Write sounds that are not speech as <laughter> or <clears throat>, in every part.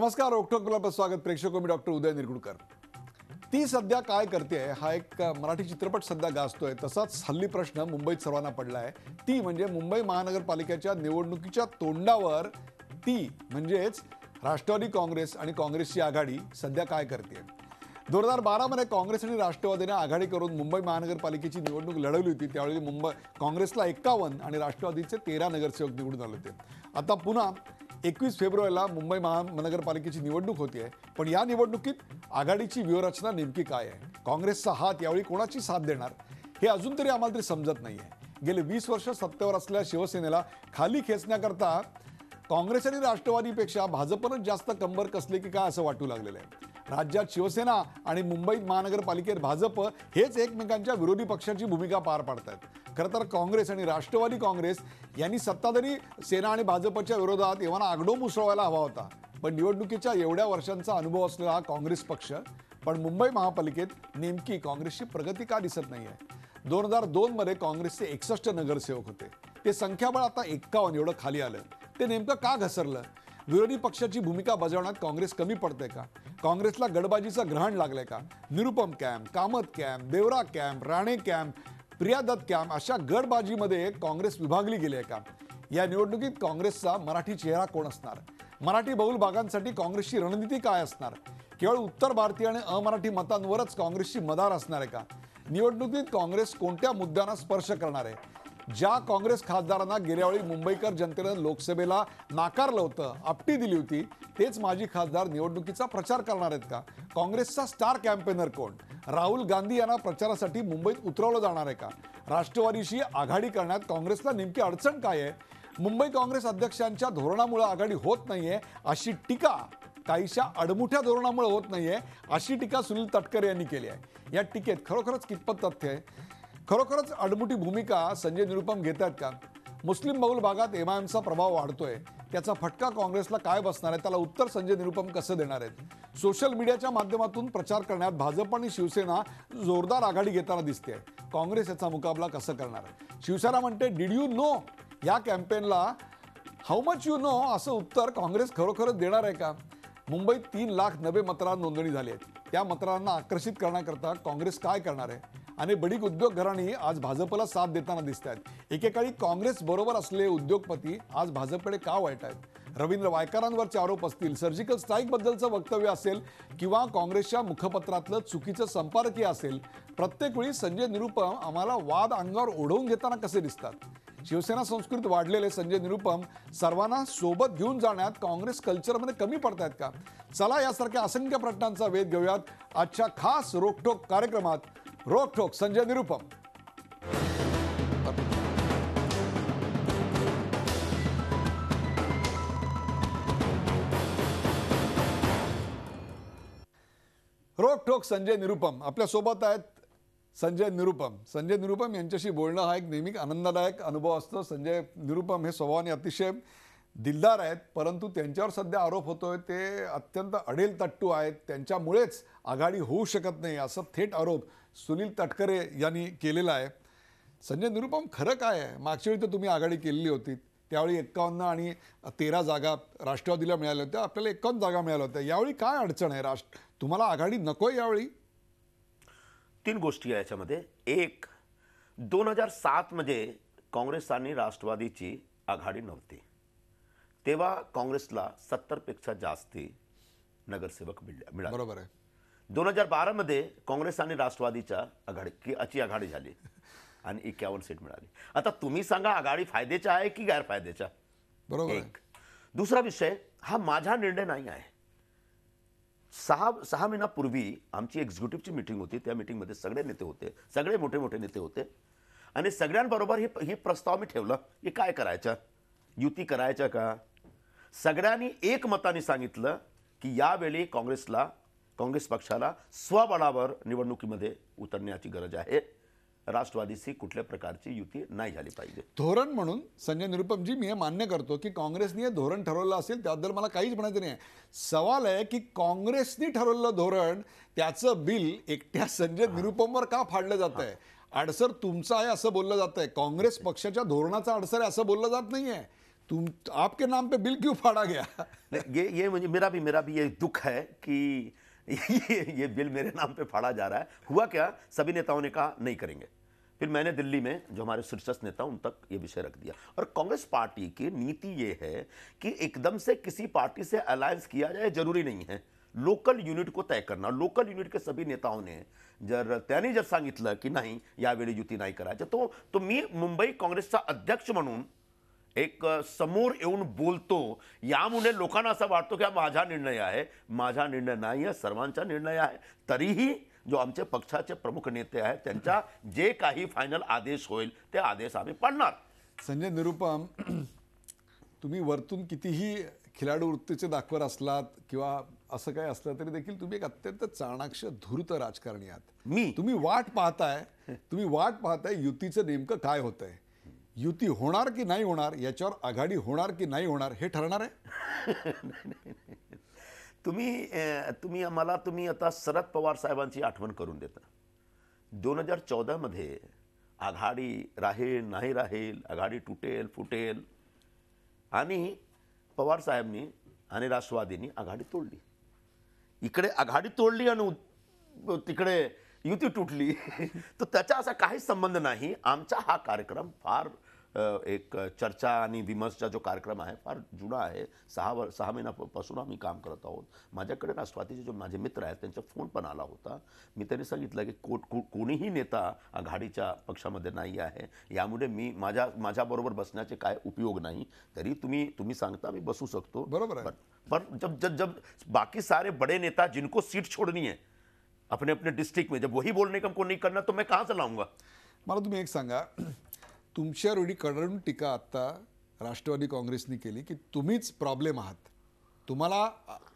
नमस्कार ओकटोक क्लबला स्वागत प्रेक्षक हो, मी डॉक्टर उदय निरगुडकर ती सध्या काय करते हा एक मराठी चित्रपट सध्या गाजतोय तसाच हल्ली प्रश्न मुंबईत सर्वांना पडला आहे ती म्हणजे मुंबई महानगरपालिकेच्या निवडणुकीच्या तोंडावर ती म्हणजेच राष्ट्रवादी काँग्रेस आणि काँग्रेसची आघाडी सध्या काय करते दोन हजार बारामध्ये काँग्रेस आणि राष्ट्रवादीने आघाडी करून मुंबई महानगरपालिकेची निवडणूक लढवली होती त्यावेळी मुंबई काँग्रेसला एक्कावन्न आणि राष्ट्रवादीचे तेरा नगरसेवक निवडून आले होते आता पुन्हा एकवीस फेब्रुवारीला मुंबई महानगरपालिकेची निवडणूक होती आहे पण या निवडणुकीत आघाडीची व्यूहरचना नेमकी काय आहे काँग्रेसचा हात यावेळी कोणाची साथ देणार हे अजून तरी आम्हाला तरी समजत नाही आहे गेले वीस वर्ष सत्तेवर असलेल्या शिवसेनेला खाली खेचण्याकरता काँग्रेस आणि राष्ट्रवादीपेक्षा भाजपनंच जास्त कंबर कसले की काय असं वाटू लागलेलं आहे राज्यात शिवसेना आणि मुंबईत महानगरपालिकेत भाजप हेच एकमेकांच्या विरोधी पक्षाची भूमिका पार पाडतायत खरं तर काँग्रेस आणि राष्ट्रवादी काँग्रेस यांनी सत्ताधारी सेना आणि भाजपच्या विरोधात एव्हाना आगडो मुसळवायला हवा होता पण निवडणुकीच्या एवढ्या वर्षांचा अनुभव असलेला हा काँग्रेस पक्ष पण मुंबई महापालिकेत नेमकी काँग्रेसची प्रगती का दिसत नाही आहे दोन हजार मध्ये काँग्रेसचे एकसष्ट नगरसेवक होते ते संख्याबळ आता एक्कावन्न एवढं खाली आलं ते नेमकं का घसरलं विरोधी पक्षाची भूमिका बजावण्यात काँग्रेस कमी पडते का काँग्रेसला गडबाजीचं ग्रहण लागलंय का Nirupam camp Kamat camp Deora camp Rane camp प्रियादत्त camp अशा गडबाजीमध्ये काँग्रेस विभागली गेली आहे का या निवडणुकीत काँग्रेसचा मराठी चेहरा कोण असणार मराठी बहुल भागांसाठी काँग्रेसची रणनीती काय असणार केवळ उत्तर भारतीय आणि अमराठी मतांवरच काँग्रेसची मदार असणार आहे का निवडणुकीत काँग्रेस कोणत्या मुद्द्यांना स्पर्श करणार आहे ज्या काँग्रेस खासदारांना गेल्यावेळी मुंबईकर जनतेनं लोकसभेला नाकारलं होतं आपटी दिली होती तेच माजी खासदार निवडणुकीचा प्रचार करणार आहेत का काँग्रेसचा स्टार कॅम्पेनर कोण राहुल गांधी यांना प्रचारासाठी मुंबईत उतरवलं जाणार आहे का राष्ट्रवादीशी आघाडी करण्यात काँग्रेसला नेमकी अडचण काय आहे मुंबई काँग्रेस अध्यक्षांच्या धोरणामुळे आघाडी होत नाहीये अशी टीका काहीशा अडमुठ्या धोरणामुळे होत नाहीये अशी टीका सुनील तटकरे यांनी केली आहे या टीकेत खरोखरच कितपत तथ्य आहे खरोखरच अडमुठी भूमिका संजय निरुपम घेत आहेत का मुस्लिम बहुल भागात एमआयएमचा प्रभाव वाढतोय त्याचा फटका काँग्रेसला काय बसणार आहे त्याला उत्तर संजय निरुपम कसं देणार आहेत सोशल मीडियाच्या माध्यमातून प्रचार करण्यात भाजप आणि शिवसेना जोरदार आघाडी घेताना दिसते काँग्रेस याचा मुकाबला कसं करणार आहे शिवसेना म्हणते डीड यू नो या कॅम्पेनला हाऊ मच यू नो असं उत्तर काँग्रेस खरोखरच देणार आहे का मुंबईत तीन लाख नवे मतदार नोंदणी झाली आहेत त्या मतदारांना आकर्षित करण्याकरता काँग्रेस काय करणार आहे आणि बडीक उद्योग घराणी आज भाजपला साथ देताना दिसत आहेत एकेकाळी काँग्रेस बरोबर असले उद्योगपती आज भाजपकडे का वाईट आहेत रवींद्र वायकरांवरचे आरोप असतील सर्जिकल बद्दलचं वक्तव्य असेल किंवा काँग्रेसच्या मुखपत्रातलं चुकीचं संपादकीय असेल प्रत्येक वेळी संजय निरुपम आम्हाला वाद अंगावर ओढवून घेताना कसे दिसतात शिवसेना संस्कृत वाढलेले संजय निरुपम सर्वांना सोबत घेऊन जाण्यात काँग्रेस कल्चरमध्ये कमी पडतायत का चला यासारख्या असंख्य प्रश्नांचा वेध घेऊयात आजच्या खास रोखोक कार्यक्रमात ठोक संजय निरुपम ठोक संजय निरुपम सोबत आहेत संजय निरुपम संजय निरुपम यांच्याशी बोलणं हा एक नेहमी आनंददायक अनुभव असतो संजय निरुपम हे स्वभावाने अतिशय दिलदार आहेत परंतु त्यांच्यावर सध्या आरोप होतोय ते अत्यंत अडेल तट्टू आहेत त्यांच्यामुळेच आघाडी होऊ शकत नाही असं थेट आरोप सुनील तटकरे यांनी केलेला आहे संजय निरुपम खरं काय आहे मागच्या वेळी तर तुम्ही आघाडी केलेली होती त्यावेळी एक्कावन्न आणि तेरा जागा राष्ट्रवादीला मिळाल्या होत्या आपल्याला एक्कावन्न जागा मिळाल्या होत्या यावेळी काय अडचण आहे राष्ट्र तुम्हाला आघाडी नको आहे यावेळी तीन गोष्टी आहे याच्यामध्ये एक दोन हजार सातमध्ये काँग्रेस आणि राष्ट्रवादीची आघाडी नव्हती तेव्हा काँग्रेसला सत्तरपेक्षा जास्ती नगरसेवक मिळ मिळाले बरोबर आहे दोन हजार बारामध्ये काँग्रेस आणि राष्ट्रवादीच्या आघाडी अची आघाडी झाली आणि एक्यावन्न सीट मिळाली आता तुम्ही सांगा आघाडी फायद्याच्या आहे की गैरफायद्याच्या बरोबर एक दुसरा विषय हा माझा निर्णय नाही आहे सहा सहा महिन्यापूर्वी आमची एक्झिक्युटिव्हची मिटिंग होती त्या मिटिंगमध्ये सगळे नेते होते सगळे मोठे मोठे नेते होते आणि सगळ्यांबरोबर हे हे प्रस्ताव मी ठेवला की काय करायचं युती करायच्या का सगळ्यांनी एकमताने सांगितलं की यावेळी काँग्रेसला काँग्रेस पक्षाला स्वबळावर निवडणुकीमध्ये उतरण्याची गरज आहे राष्ट्रवादीशी कुठल्या प्रकारची युती नाही झाली पाहिजे धोरण म्हणून संजय निरुपमजी मी हे मान्य करतो की काँग्रेसने हे धोरण ठरवलं असेल त्याबद्दल मला काहीच म्हणायचं नाही सवाल आहे की काँग्रेसने ठरवलं धोरण त्याचं बिल एकट्या संजय निरुपमवर का फाडलं जात आहे अडसर तुमचा आहे असं बोललं जात आहे काँग्रेस पक्षाच्या धोरणाचा अडसर आहे असं बोललं जात नाही आहे तुम आपके नाम पे बिल क्यों फाड़ा गया ये ये मुझे म्हणजे मेरा भी मेरा भी ये दुःख है की ये ये बिल मेरे नाम पे फाड़ा जा रहा है हुआ क्या सभी नेताओं ने कहा नहीं करेंगे फिर मैंने दिल्ली में जो हमारे शीर्षस्थ नेता उन तक ये विषय रख दिया और कांग्रेस पार्टी की नीति ये है कि एकदम से किसी पार्टी से अलायंस किया जाए जरूरी नहीं है लोकल यूनिट को तय करना लोकल यूनिट के सभी नेताओं ने जर तैनी जर संगित कि नहीं यावेळी युती नाही करायचं तो, तो मी मुंबई काँग्रेसचा अध्यक्ष म्हणून एक समोर येऊन बोलतो यामुळे लोकांना असं वाटतो की हा माझा निर्णय आहे माझा निर्णय नाही आहे सर्वांचा निर्णय आहे तरीही जो आमचे पक्षाचे प्रमुख नेते आहेत त्यांच्या <clears throat> जे काही फायनल आदेश होईल ते आदेश आम्ही पाडणार संजय निरुपम <clears throat> तुम्ही वरतून कितीही खिलाडू वृत्तीचे दाखवर असलात किंवा असं काय असलं तरी देखील तुम्ही एक अत्यंत चाणाक्ष धूर्त राजकारणी आहात मी तुम्ही वाट पाहताय तुम्ही वाट पाहताय युतीचं नेमकं काय होतंय युती होणार की नाही होणार याच्यावर आघाडी होणार की नाही होणार हे ठरणार आहे <laughs> तुम्ही तुम्ही आम्हाला तुम्ही आता शरद पवार साहेबांची आठवण करून देता दोन हजार चौदामध्ये आघाडी राहील नाही राहील आघाडी तुटेल फुटेल आणि पवार साहेबांनी आणि राष्ट्रवादींनी आघाडी तोडली इकडे आघाडी तोडली आणि तिकडे युती तुटली <laughs> तर त्याचा असा काहीच संबंध नाही आमचा हा कार्यक्रम फार एक चर्चा आणि विमर्शचा जो कार्यक्रम आहे फार जुना आहे सहा व सहा महिन्यापासून आम्ही काम करत आहोत माझ्याकडे राष्ट्रवादीचे जे माझे मित्र आहेत त्यांचा फोन पण आला होता मी त्यांनी सांगितलं की कोट कोणीही नेता आघाडीच्या पक्षामध्ये नाही आहे यामुळे मी माझ्या माझ्याबरोबर बसण्याचे काय उपयोग नाही तरी तुम्ही तुम्ही सांगता मी बसू शकतो बरोबर पण जब जब जब बाकी सारे बड़े नेता जिनको सीट छोडणी है अपने अपने डिस्ट्रिक्ट में जब वही बोलने का कोणी करणार करना तो मैं कहाँ से मला तुम्ही एक सांगा तुमच्या रोडी कडरून टीका आत्ता राष्ट्रवादी काँग्रेसने केली की तुम्हीच प्रॉब्लेम आहात तुम्हाला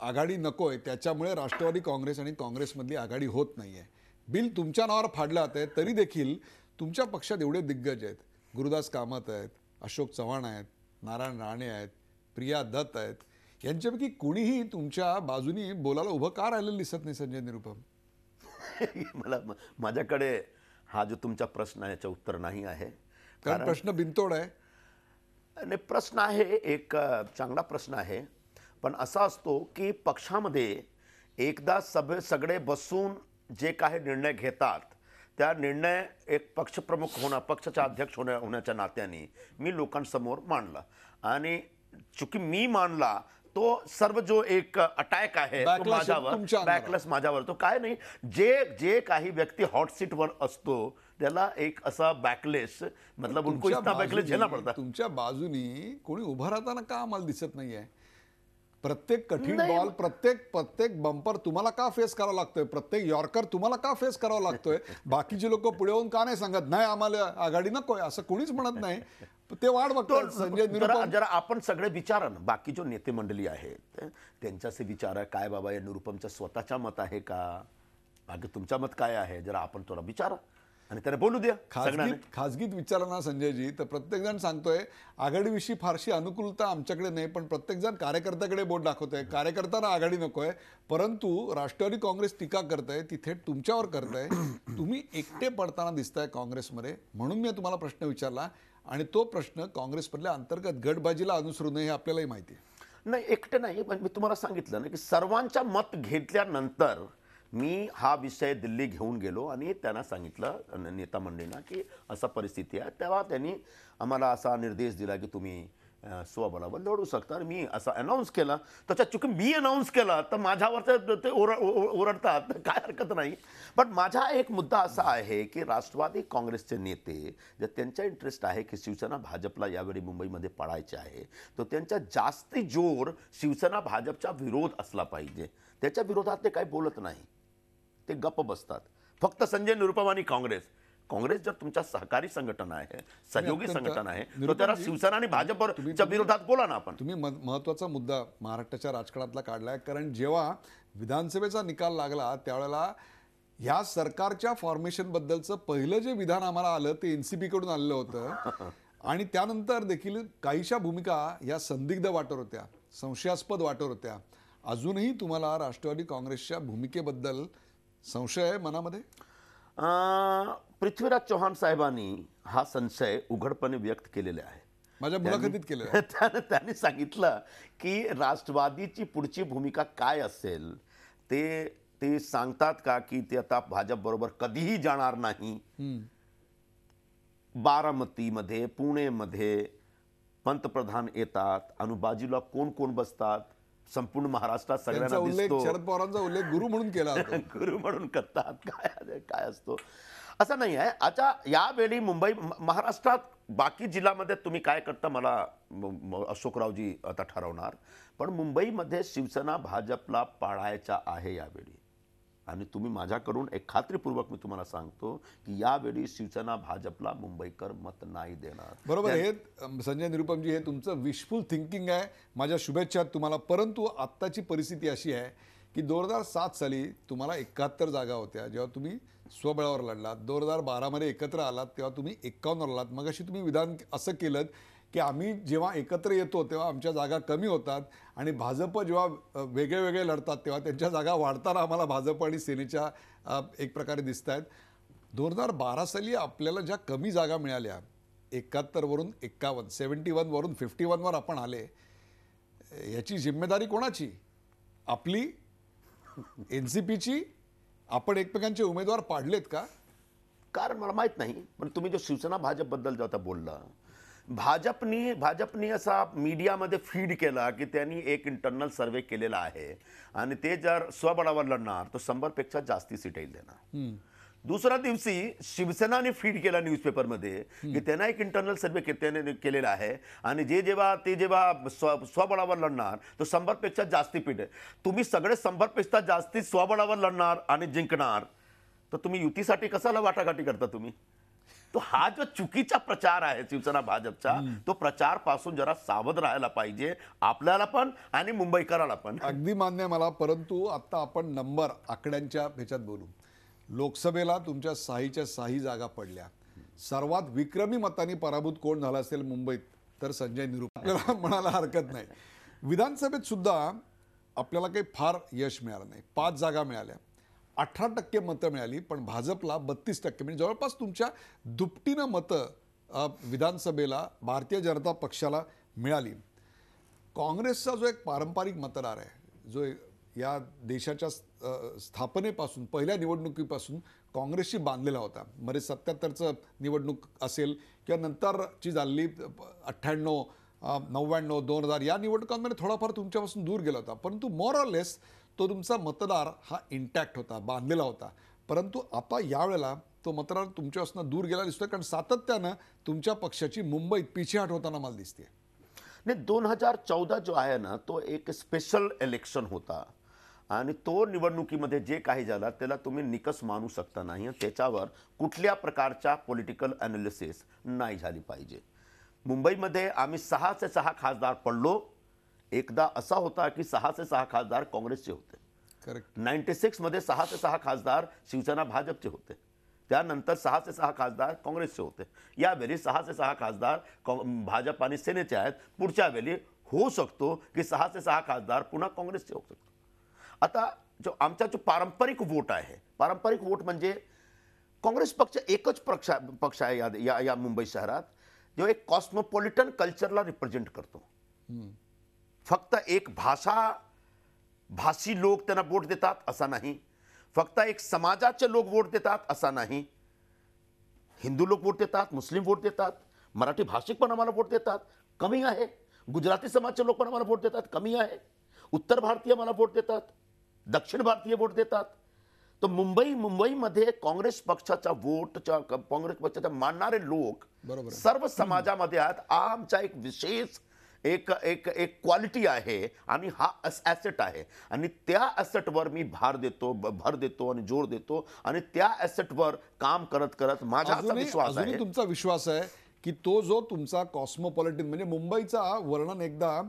आघाडी नको आहे त्याच्यामुळे राष्ट्रवादी काँग्रेस आणि काँग्रेसमधली आघाडी होत नाही आहे बिल तुमच्या नावावर फाडलं जात आहे तरी देखील तुमच्या पक्षात एवढे दिग्गज आहेत गुरुदास कामत आहेत अशोक चव्हाण आहेत नारायण राणे आहेत प्रिया दत्त आहेत यांच्यापैकी कुणीही तुमच्या बाजूनी बोलायला उभं का राहिलेलं दिसत नाही संजय निरुपम <laughs> मला माझ्याकडे हा जो तुमचा प्रश्न आहे याचं उत्तर नाही आहे कारण प्रश्न बिनतोड आहे आणि प्रश्न आहे एक चांगला प्रश्न आहे पण असा असतो की पक्षामध्ये एकदा सभे सगळे बसून जे काही निर्णय घेतात त्या निर्णय एक पक्षप्रमुख होणं पक्षाचा अध्यक्ष होण्या होण्याच्या नात्याने मी लोकांसमोर मांडला आणि चुकी मी मांडला तो सर्व जो एक अटॅक आहे तो माझ्यावर बॅकलेस माझ्यावर तो काय नाही जे जे काही व्यक्ती हॉट असतो त्याला एक असा बॅकलेस मतलब उनको इतना बॅकलेस घेणं तुमच्या बाजूनी कोणी उभा राहताना का आम्हाला दिसत नाहीये प्रत्येक कठीण बॉल प्रत्येक प्रत्येक बंपर तुम्हाला का फेस करावा लागतोय प्रत्येक यॉर्कर तुम्हाला का फेस करावा लागतोय बाकीचे लोक पुढे होऊन का नाही सांगत नाही आम्हाला आघाडी नको असं कोणीच म्हणत नाही ते वाढ बघतो संजय जरा आपण सगळे विचार बाकी जो नेते मंडळी आहेत त्यांच्याशी विचार काय बाबा या निरुपमच्या स्वतःच्या मत आहे का बाकी तुमच्या मत काय आहे जरा आपण थोडा विचारा आणि त्याला बोलू द्या खाजगीत खाजगीत विचारा ना संजयजी तर प्रत्येकजण सांगतोय आघाडीविषयी फारशी अनुकूलता आमच्याकडे नाही पण प्रत्येकजण कार्यकर्त्याकडे बोट दाखवतोय कार्यकर्त्यांना आघाडी नकोय परंतु राष्ट्रवादी काँग्रेस टीका करताय ती थेट तुमच्यावर करताय तुम्ही एकटे पडताना दिसताय काँग्रेसमध्ये म्हणून मी तुम्हाला प्रश्न विचारला आणि तो प्रश्न काँग्रेसमधल्या अंतर्गत गटबाजीला अनुसरून हे आपल्यालाही माहिती आहे नाही एकटे नाही पण मी तुम्हाला सांगितलं ना की सर्वांच्या मत घेतल्यानंतर मी हा विषय दिल्ली घेऊन गेलो आणि त्यांना सांगितलं नेता मंडळींना की असा परिस्थिती आहे तेव्हा त्यांनी आम्हाला असा निर्देश दिला की तुम्ही स्वबळावर लढू शकता मी असा अनाऊन्स केला त्याच्या चुकी मी अनाऊन्स केला तर माझ्यावर ते ओर ओरडतात काय हरकत नाही बट माझा एक मुद्दा असा आहे की राष्ट्रवादी काँग्रेसचे नेते जे त्यांचा इंटरेस्ट आहे की शिवसेना भाजपला यावेळी मुंबईमध्ये पडायचे आहे तर त्यांचा जास्ती जोर शिवसेना भाजपचा विरोध असला पाहिजे त्याच्या विरोधात ते काही बोलत नाही ते गप्प बसतात फक्त संजय निरुपम आणि काँग्रेस काँग्रेस जर तुमच्या सहकारी संघटना आहे सहयोगी संघटना आहे त्याला शिवसेना आणि भाजपच्या विरोधात बोला ना आपण तुम्ही महत्वाचा मुद्दा महाराष्ट्राच्या राजकारणातला काढलाय कारण जेव्हा विधानसभेचा निकाल लागला त्यावेळेला ह्या सरकारच्या फॉर्मेशनबद्दलचं पहिलं जे विधान आम्हाला आलं ते एन सी आलेलं होतं <laughs> आणि त्यानंतर देखील काहीशा भूमिका या संदिग्ध वाटत होत्या संशयास्पद वाटत होत्या अजूनही तुम्हाला राष्ट्रवादी काँग्रेसच्या भूमिकेबद्दल संशय आहे मनामध्ये पृथ्वीराज चौहान साहेबांनी हा संशय उघडपणे व्यक्त केलेला आहे माझ्या मुलाखतीत केले <laughs> त्यांनी सांगितलं की राष्ट्रवादीची पुढची भूमिका काय असेल ते ते सांगतात का की ते आता भाजपबरोबर कधीही जाणार नाही बारामतीमध्ये पुणेमध्ये पंतप्रधान येतात बाजूला कोण कोण बसतात संपूर्ण महाराष्ट्रात सगळ्यांना दिसतो शरद पवारांचा उल्लेख गुरु म्हणून केला <laughs> गुरु म्हणून करतात काय काय असतो असं नाही आहे आता यावेळी मुंबई महाराष्ट्रात बाकी जिल्ह्यामध्ये तुम्ही काय करता मला अशोकरावजी आता ठरवणार पण मुंबईमध्ये शिवसेना भाजपला पाळायचा आहे यावेळी आणि तुम्ही माझ्याकडून एक खात्रीपूर्वक मी तुम्हाला सांगतो की यावेळी शिवसेना भाजपला मुंबईकर मत नाही देणार बरोबर हे संजय निरुपमजी हे तुमचं विशफुल थिंकिंग आहे माझ्या शुभेच्छा तुम्हाला परंतु आत्ताची परिस्थिती अशी आहे की दोन हजार सात साली तुम्हाला एकाहत्तर जागा होत्या जेव्हा तुम्ही स्वबळावर लढलात दोन हजार बारामध्ये एकत्र आलात तेव्हा तुम्ही एकावन्नवर आलात मग अशी तुम्ही विधान असं केलं की आम्ही जेव्हा एकत्र येतो तेव्हा आमच्या जागा कमी होतात आणि भाजप जेव्हा वेगळे वेगळे लढतात तेव्हा त्यांच्या जागा वाढताना आम्हाला भाजप आणि सेनेच्या एक प्रकारे दिसत आहेत दोन हजार बारा साली आपल्याला ज्या कमी जागा मिळाल्या एकाहत्तरवरून एक्कावन्न सेवन्टी वनवरून फिफ्टी वनवर आपण आले याची जिम्मेदारी कोणाची आपली एन सी पीची आपण एकमेकांचे उमेदवार पाडलेत का कारण मला माहीत नाही पण तुम्ही जो शिवसेना भाजपबद्दल जो आता बोलला भाजपनी भाजपनी असा मीडियामध्ये फीड केला की त्यांनी एक इंटरनल सर्वे केलेला आहे आणि ते जर स्वबळावर लढणार तर शंभरपेक्षा जास्ती सीट येईल देणार दुसऱ्या दिवशी शिवसेनाने फीड केला न्यूजपेपरमध्ये की त्यांना एक इंटरनल सर्वे त्याने केलेला आहे आणि जे जेव्हा ते जेव्हा स्व स्वबळावर लढणार तर शंभरपेक्षा जास्ती पीठ तुम्ही सगळे शंभरपेक्षा जास्ती स्वबळावर लढणार आणि जिंकणार तर तुम्ही युतीसाठी कशाला वाटाघाटी करता तुम्ही तो हा जो चुकीचा प्रचार आहे शिवसेना भाजपचा तो प्रचार पासून जरा सावध राहायला पाहिजे आपल्याला पण आणि मुंबईकराला पण अगदी मान्य मला परंतु आता आपण नंबर आकड्यांच्या ह्याच्यात बोलू लोकसभेला तुमच्या साहीच्या साही जागा पडल्या सर्वात विक्रमी मतांनी पराभूत कोण झाला असेल मुंबईत तर संजय निरुप आपल्याला <laughs> म्हणायला हरकत नाही विधानसभेत सुद्धा आपल्याला काही फार यश मिळालं नाही पाच जागा मिळाल्या अठरा टक्के मतं मिळाली पण भाजपला बत्तीस टक्के म्हणजे जवळपास तुमच्या दुपटीनं मतं विधानसभेला भारतीय जनता पक्षाला मिळाली काँग्रेसचा जो एक पारंपरिक मतदार आहे जो या देशाच्या स्थापनेपासून पहिल्या निवडणुकीपासून काँग्रेसशी बांधलेला होता मध्ये सत्याहत्तरचं निवडणूक असेल किंवा नंतरची झाली अठ्ठ्याण्णव नव्याण्णव दोन हजार या निवडणुकांमध्ये थोडाफार तुमच्यापासून दूर गेला होता परंतु मॉर तो तुमचा मतदार हा इंटॅक्ट होता बांधलेला होता परंतु आता यावेळेला तो मतदार तुमच्यापासून दूर गेला दिसतोय कारण सातत्यानं तुमच्या पक्षाची मुंबईत पिछेहाट होताना मला दिसते नाही दोन हजार चौदा जो आहे ना तो एक स्पेशल इलेक्शन होता आणि तो निवडणुकीमध्ये जे काही झाला त्याला तुम्ही निकस मानू शकता नाही त्याच्यावर कुठल्या प्रकारच्या पॉलिटिकल ॲनालिसिस नाही झाली पाहिजे मुंबईमध्ये आम्ही ते सहा खासदार पडलो एकदा असा होता की सहाचे सहा खासदार काँग्रेसचे होते करेक्ट नाईन्टी सिक्समध्ये सहा ते सहा खासदार शिवसेना भाजपचे होते त्यानंतर सहा ते सहा खासदार काँग्रेसचे होते यावेळी सहा ते सहा खासदार भाजप आणि सेनेचे आहेत पुढच्या वेळी होऊ शकतो की सहा ते सहा खासदार पुन्हा काँग्रेसचे होऊ शकतो आता जो आमचा जो पारंपरिक वोट आहे पारंपरिक वोट म्हणजे काँग्रेस पक्ष एकच पक्ष पक्ष आहे या या, या मुंबई शहरात जो एक कॉस्मोपॉलिटन कल्चरला रिप्रेझेंट करतो फक्त एक भाषा भाषी लोक त्यांना वोट देतात असा नाही फक्त एक समाजाचे लोक वोट देतात असा नाही हिंदू लोक वोट देतात मुस्लिम वोट देतात मराठी भाषिक पण आम्हाला वोट देतात कमी आहे गुजराती समाजचे लोक पण आम्हाला वोट देतात कमी आहे उत्तर भारतीय मला वोट देतात दक्षिण भारतीय वोट देतात तर मुंबई मुंबईमध्ये काँग्रेस पक्षाचा वोटच्या काँग्रेस पक्षाच्या मानणारे लोक बरोबर सर्व समाजामध्ये आहेत आमचा एक विशेष एक एक एक क्वालिटी आहे आणि हा अस ॲसेट आहे आणि त्या ॲसेटवर मी भार देतो भर देतो आणि जोर देतो आणि त्या ॲसेटवर काम करत करत माझा विश्वास आहे तुमचा विश्वास आहे की तो जो तुमचा कॉस्मोपॉलिटन म्हणजे मुंबईचा वर्णन एकदा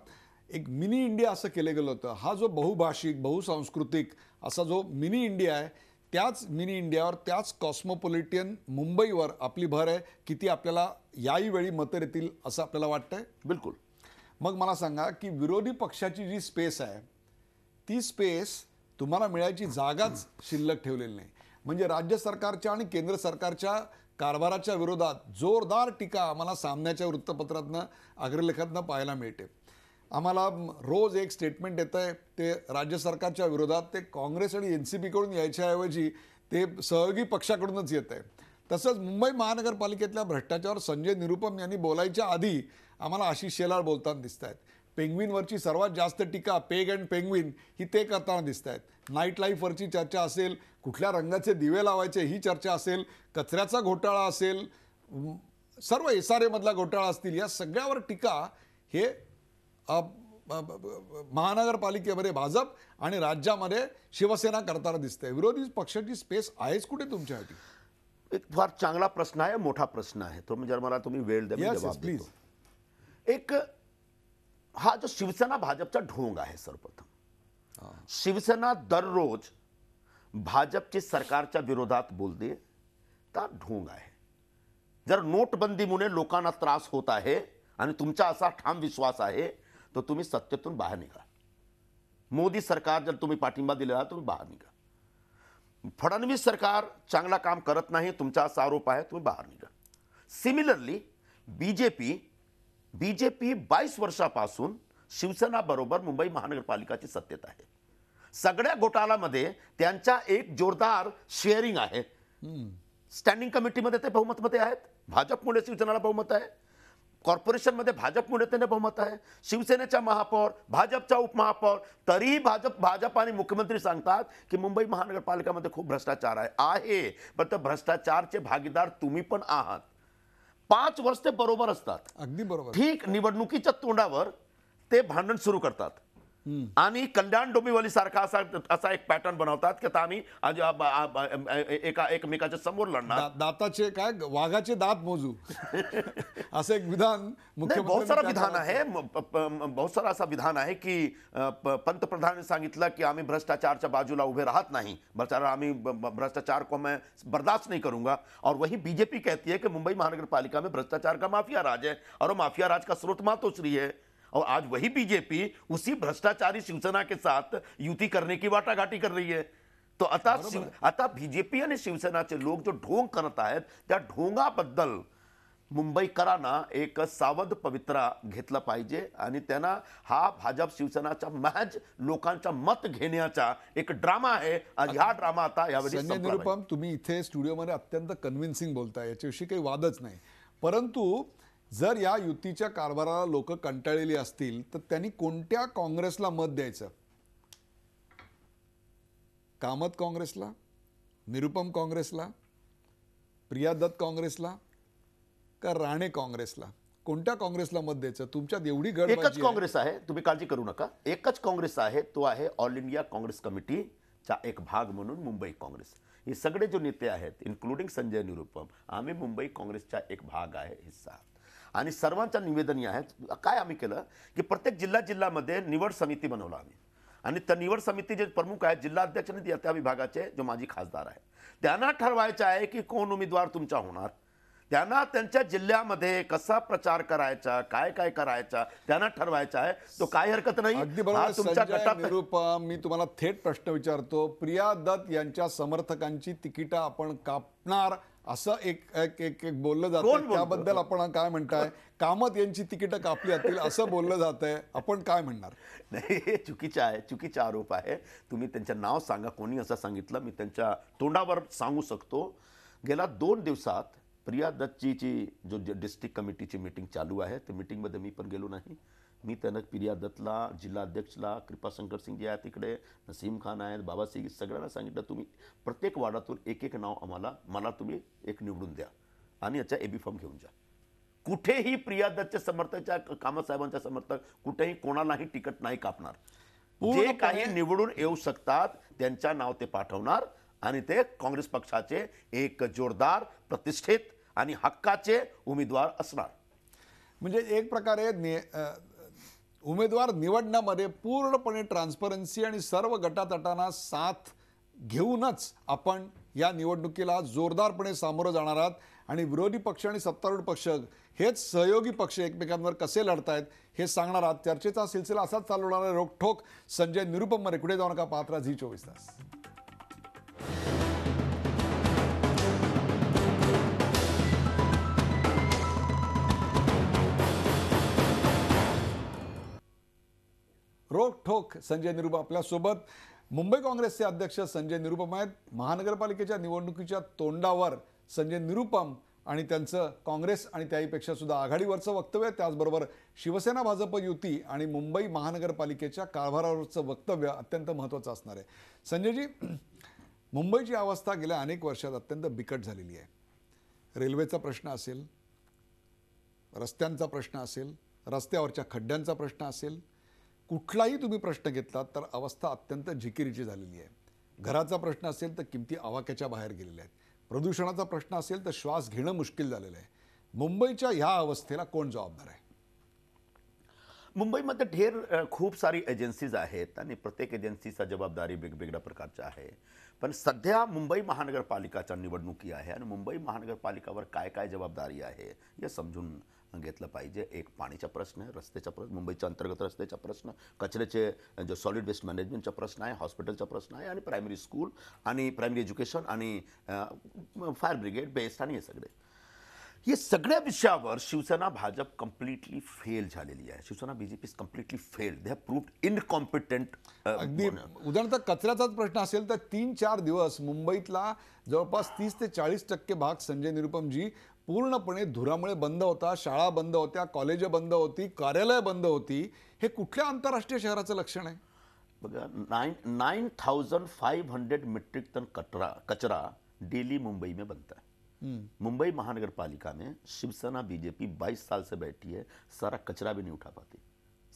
एक मिनी इंडिया असं केलं गेलं होतं हा जो बहुभाषिक बहुसांस्कृतिक असा जो मिनी इंडिया आहे त्याच मिनी इंडियावर त्याच कॉस्मोपॉलिटियन मुंबईवर आपली भर आहे किती आपल्याला याही वेळी मतं येतील असं आपल्याला वाटतंय बिलकुल मग मला सांगा की विरोधी पक्षाची जी स्पेस आहे ती स्पेस तुम्हाला मिळायची जागाच शिल्लक ठेवलेली नाही म्हणजे राज्य सरकारच्या आणि केंद्र सरकारच्या कारभाराच्या विरोधात जोरदार टीका आम्हाला सामन्याच्या वृत्तपत्रातनं अग्रलेखातनं पाहायला मिळते आम्हाला रोज एक स्टेटमेंट येत आहे ते राज्य सरकारच्या विरोधात ते काँग्रेस आणि एन सी पीकडून यायच्याऐवजी ते सहयोगी पक्षाकडूनच येत आहे तसंच मुंबई महानगरपालिकेतल्या भ्रष्टाचार संजय निरुपम यांनी बोलायच्या आधी आम्हाला आशिष शेलार बोलताना दिसत आहेत पेंग्विनवरची सर्वात जास्त टीका पेग अँड पेंग्विन ही ते करताना दिसत आहेत नाईट लाईफवरची चर्चा असेल कुठल्या रंगाचे दिवे लावायचे ही चर्चा असेल कचऱ्याचा घोटाळा असेल सर्व एस आर एमधला घोटाळा असतील या सगळ्यावर टीका हे महानगरपालिकेमध्ये भाजप आणि राज्यामध्ये शिवसेना करताना दिसते विरोधी पक्षाची स्पेस आहेच कुठे तुमच्यासाठी एक फार चांगला प्रश्न आहे मोठा प्रश्न आहे तो म्हणजे मला तुम्ही वेळ द्या प्लीज एक हा जो शिवसेना भाजपचा ढोंग आहे सर्वप्रथम शिवसेना दररोज भाजपची सरकारच्या विरोधात बोलते तर ढोंग आहे जर नोटबंदीमुळे लोकांना त्रास होत आहे आणि तुमचा असा ठाम विश्वास आहे तर तुम्ही सत्तेतून बाहेर निघा मोदी सरकार जर तुम्ही पाठिंबा दिलेला तुम्ही बाहेर निघा फडणवीस सरकार चांगला काम करत नाही तुमचा असा आरोप आहे तुम्ही बाहेर निघा similarly B J P B J P बाईस वर्षापासून शिवसेनाबरोबर मुंबई महानगरपालिकाची सत्तेत आहे सगळ्या घोटाळामध्ये त्यांच्या एक जोरदार शेअरिंग आहे स्टँडिंग कमिटीमध्ये ते बहुमतमध्ये आहेत भाजपमुळे शिवसेनाला बहुमत आहे कॉर्पोरेशनमध्ये भाजपमुळे त्यांना बहुमत आहे शिवसेनेच्या महापौर भाजपच्या उपमहापौर तरीही भाजप भाजप आणि मुख्यमंत्री सांगतात की मुंबई महानगरपालिकामध्ये खूप भ्रष्टाचार आहे आहे पण त्या भ्रष्टाचारचे भागीदार तुम्ही पण आहात पाच वर्ष ते बरोबर असतात अगदी बरोबर ठीक निवडणुकीच्या तोंडावर ते भांडण सुरू करतात आणि कल्याण डोंबिवली सारखा असा असा एक पॅटर्न बनवतात की आता आम्ही एका एकमेकाच्या समोर लढणार दाताचे काय वाघाचे दात मोजू <laughs> असं एक विधान बहुत सारा विधान आहे बहुत सारा असा विधान आहे की पंतप्रधानांनी सांगितलं की आम्ही भ्रष्टाचारच्या बाजूला उभे राहत नाही भ्रष्टाचार आम्ही भ्रष्टाचार को मैं बर्दाश्त नहीं करूंगा और वही बीजेपी कहती है कि मुंबई महानगर पालिका में भ्रष्टाचार का माफिया राज है और माफिया राज का स्रोत मातोश्री है और आज वही बीजेपी उसी भ्रष्टाचारी शिवसेना के साथ युति करने की वाटाघाटी कर रही है तो आता बीजेपी आणि शिवसेनाचे लोक जो ढोंग करत आहेत त्या ढोंगाबद्दल कराना एक सावध पवित्रा घेतला पाहिजे आणि त्यांना हा भाजप शिवसेनाच्या महज लोकांचा मत घेण्याचा एक ड्रामा आहे आणि हा ड्रामा आता यावेळी तुम्ही इथे स्टुडिओमध्ये अत्यंत कन्व्हिन्सिंग बोलताय याच्याविषयी काही वादच नाही परंतु जर या युतीच्या कारभाराला लोक कंटाळलेली असतील तर त्यांनी कोणत्या काँग्रेसला मत द्यायचं कामत काँग्रेसला निरुपम काँग्रेसला प्रिया दत्त काँग्रेसला का राणे काँग्रेसला कोणत्या काँग्रेसला मत द्यायचं तुमच्यात एवढी गड एकच काँग्रेस आहे तुम्ही काळजी करू नका एकच काँग्रेस आहे तो आहे ऑल इंडिया काँग्रेस कमिटीचा एक भाग म्हणून मुंबई काँग्रेस हे सगळे जो नेते आहेत इन्क्लुडिंग संजय निरुपम आम्ही मुंबई काँग्रेसचा एक भाग आहे हिस्सा आणि सर्वांच्या निवेदन आहेत काय आम्ही केलं की प्रत्येक जिल्हा जिल्ह्यामध्ये निवड समिती बनवला आम्ही आणि त्या निवड समिती जे प्रमुख आहेत जिल्हाध्यक्ष आणि त्या विभागाचे जो माजी खासदार आहे त्यांना ठरवायचं आहे की कोण उमेदवार तुमचा होणार त्यांना त्यांच्या जिल्ह्यामध्ये कसा प्रचार करायचा काय काय करायचा त्यांना ठरवायचा आहे तो काय हरकत नाही तुमच्या मी तुम्हाला थेट प्रश्न विचारतो प्रिया दत्त यांच्या समर्थकांची तिकीटं आपण कापणार असं एक एक एक, एक बोललं जातं त्याबद्दल आपण काय म्हणताय कामत यांची तिकीट कापली जातील असं बोललं जात आहे आपण काय म्हणणार नाही हे चुकीचा आहे चुकीचा आरोप आहे तुम्ही त्यांचं नाव सांगा कोणी असं सांगितलं मी त्यांच्या तोंडावर सांगू शकतो गेल्या दोन दिवसात प्रिया दत्तची जो डिस्ट्रिक्ट कमिटीची मीटिंग चालू आहे त्या मीटिंगमध्ये मी पण गेलो नाही मी तनक पिरिया दत्तला जिल्हाध्यक्षला कृपा जे आहेत तिकडे नसीम खान आहेत सिंग सगळ्यांना सांगितलं तुम्ही प्रत्येक वार्डातून एक एक नाव आम्हाला मला तुम्ही एक निवडून द्या आणि याच्या एबी फॉर्म घेऊन जा कुठेही प्रिया दत्तच्या समर्थकच्या साहेबांच्या समर्थक कुठेही कोणालाही तिकट नाही कापणार जे काही निवडून येऊ शकतात त्यांच्या नाव ते पाठवणार आणि ते काँग्रेस पक्षाचे एक जोरदार प्रतिष्ठित आणि हक्काचे उमेदवार असणार म्हणजे एक प्रकारे उमेदवार निवडण्यामध्ये पूर्णपणे ट्रान्सपरन्सी आणि सर्व गटातटांना साथ घेऊनच आपण या निवडणुकीला जोरदारपणे सामोरं जाणार आहात आणि विरोधी पक्ष आणि सत्तारूढ पक्ष हेच सहयोगी पक्ष एकमेकांवर कसे लढतायत हे सांगणार आहात चर्चेचा सिलसिला असाच राहणार आहे रोखोक संजय निरुपम मरे कुठे जाऊ नका पाहत झी चोवीस तास ठोक संजय निरुपम आपल्यासोबत मुंबई काँग्रेसचे अध्यक्ष संजय निरुपम आहेत महानगरपालिकेच्या निवडणुकीच्या तोंडावर संजय निरुपम आणि त्यांचं काँग्रेस आणि त्याहीपेक्षा सुद्धा आघाडीवरचं वक्तव्य त्याचबरोबर शिवसेना भाजप युती आणि मुंबई महानगरपालिकेच्या कारभारावरचं वक्तव्य अत्यंत महत्त्वाचं असणार आहे संजयजी <clears throat> मुंबईची अवस्था गेल्या अनेक वर्षात अत्यंत बिकट झालेली आहे रेल्वेचा प्रश्न असेल रस्त्यांचा प्रश्न असेल रस्त्यावरच्या खड्ड्यांचा प्रश्न असेल कुठलाही तुम्ही प्रश्न घेतला तर अवस्था अत्यंत झिकिरीची झालेली आहे घराचा प्रश्न असेल तर किमती आवाक्याच्या बाहेर गेलेल्या आहेत प्रदूषणाचा प्रश्न असेल तर श्वास घेणं मुश्किल झालेलं आहे मुंबईच्या ह्या अवस्थेला कोण जबाबदार आहे मुंबईमध्ये ढेर खूप सारी एजन्सीज आहेत आणि प्रत्येक एजन्सीचा जबाबदारी वेगवेगळ्या प्रकारच्या आहे पण सध्या मुंबई महानगरपालिकाच्या निवडणुकी आहे आणि मुंबई महानगरपालिकावर काय काय जबाबदारी आहे हे समजून घेतलं पाहिजे एक पाणीचा प्रश्न आहे रस्त्याचा प्रश्न मुंबईच्या अंतर्गत रस्त्याचा प्रश्न कचऱ्याचे जो सॉलिड वेस्ट मॅनेजमेंटचा प्रश्न आहे हॉस्पिटलचा प्रश्न आहे आणि प्रायमरी स्कूल आणि प्रायमरी एज्युकेशन आणि फायर ब्रिगेड बेस्ट आणि हे सगळे हे सगळ्या विषयावर शिवसेना भाजप कम्प्लिटली फेल झालेली आहे Shiv Sena BJP completely fail they have proved incompetent अगदी उदाहरणार्थ कचऱ्याचाच प्रश्न असेल तर तीन चार दिवस मुंबईतला जवळपास तीस ते चाळीस टक्के भाग संजय निरुपमजी पूर्णपण धुरा मु बंद होता शाला बंद होत्या कॉलेज बंद होती कार्यालय बंद होती हे कुठल्या आंतरराष्ट्रीय शहराचं लक्षण है बघा nine nine thousand five hundred metric ton कचरा कचरा डेली हम्म. मुंबई में बनता है मुंबई महानगर पालिका में शिवसेना बीजेपी बाईस साल से बैठी है सारा कचरा भी नहीं उठा पाती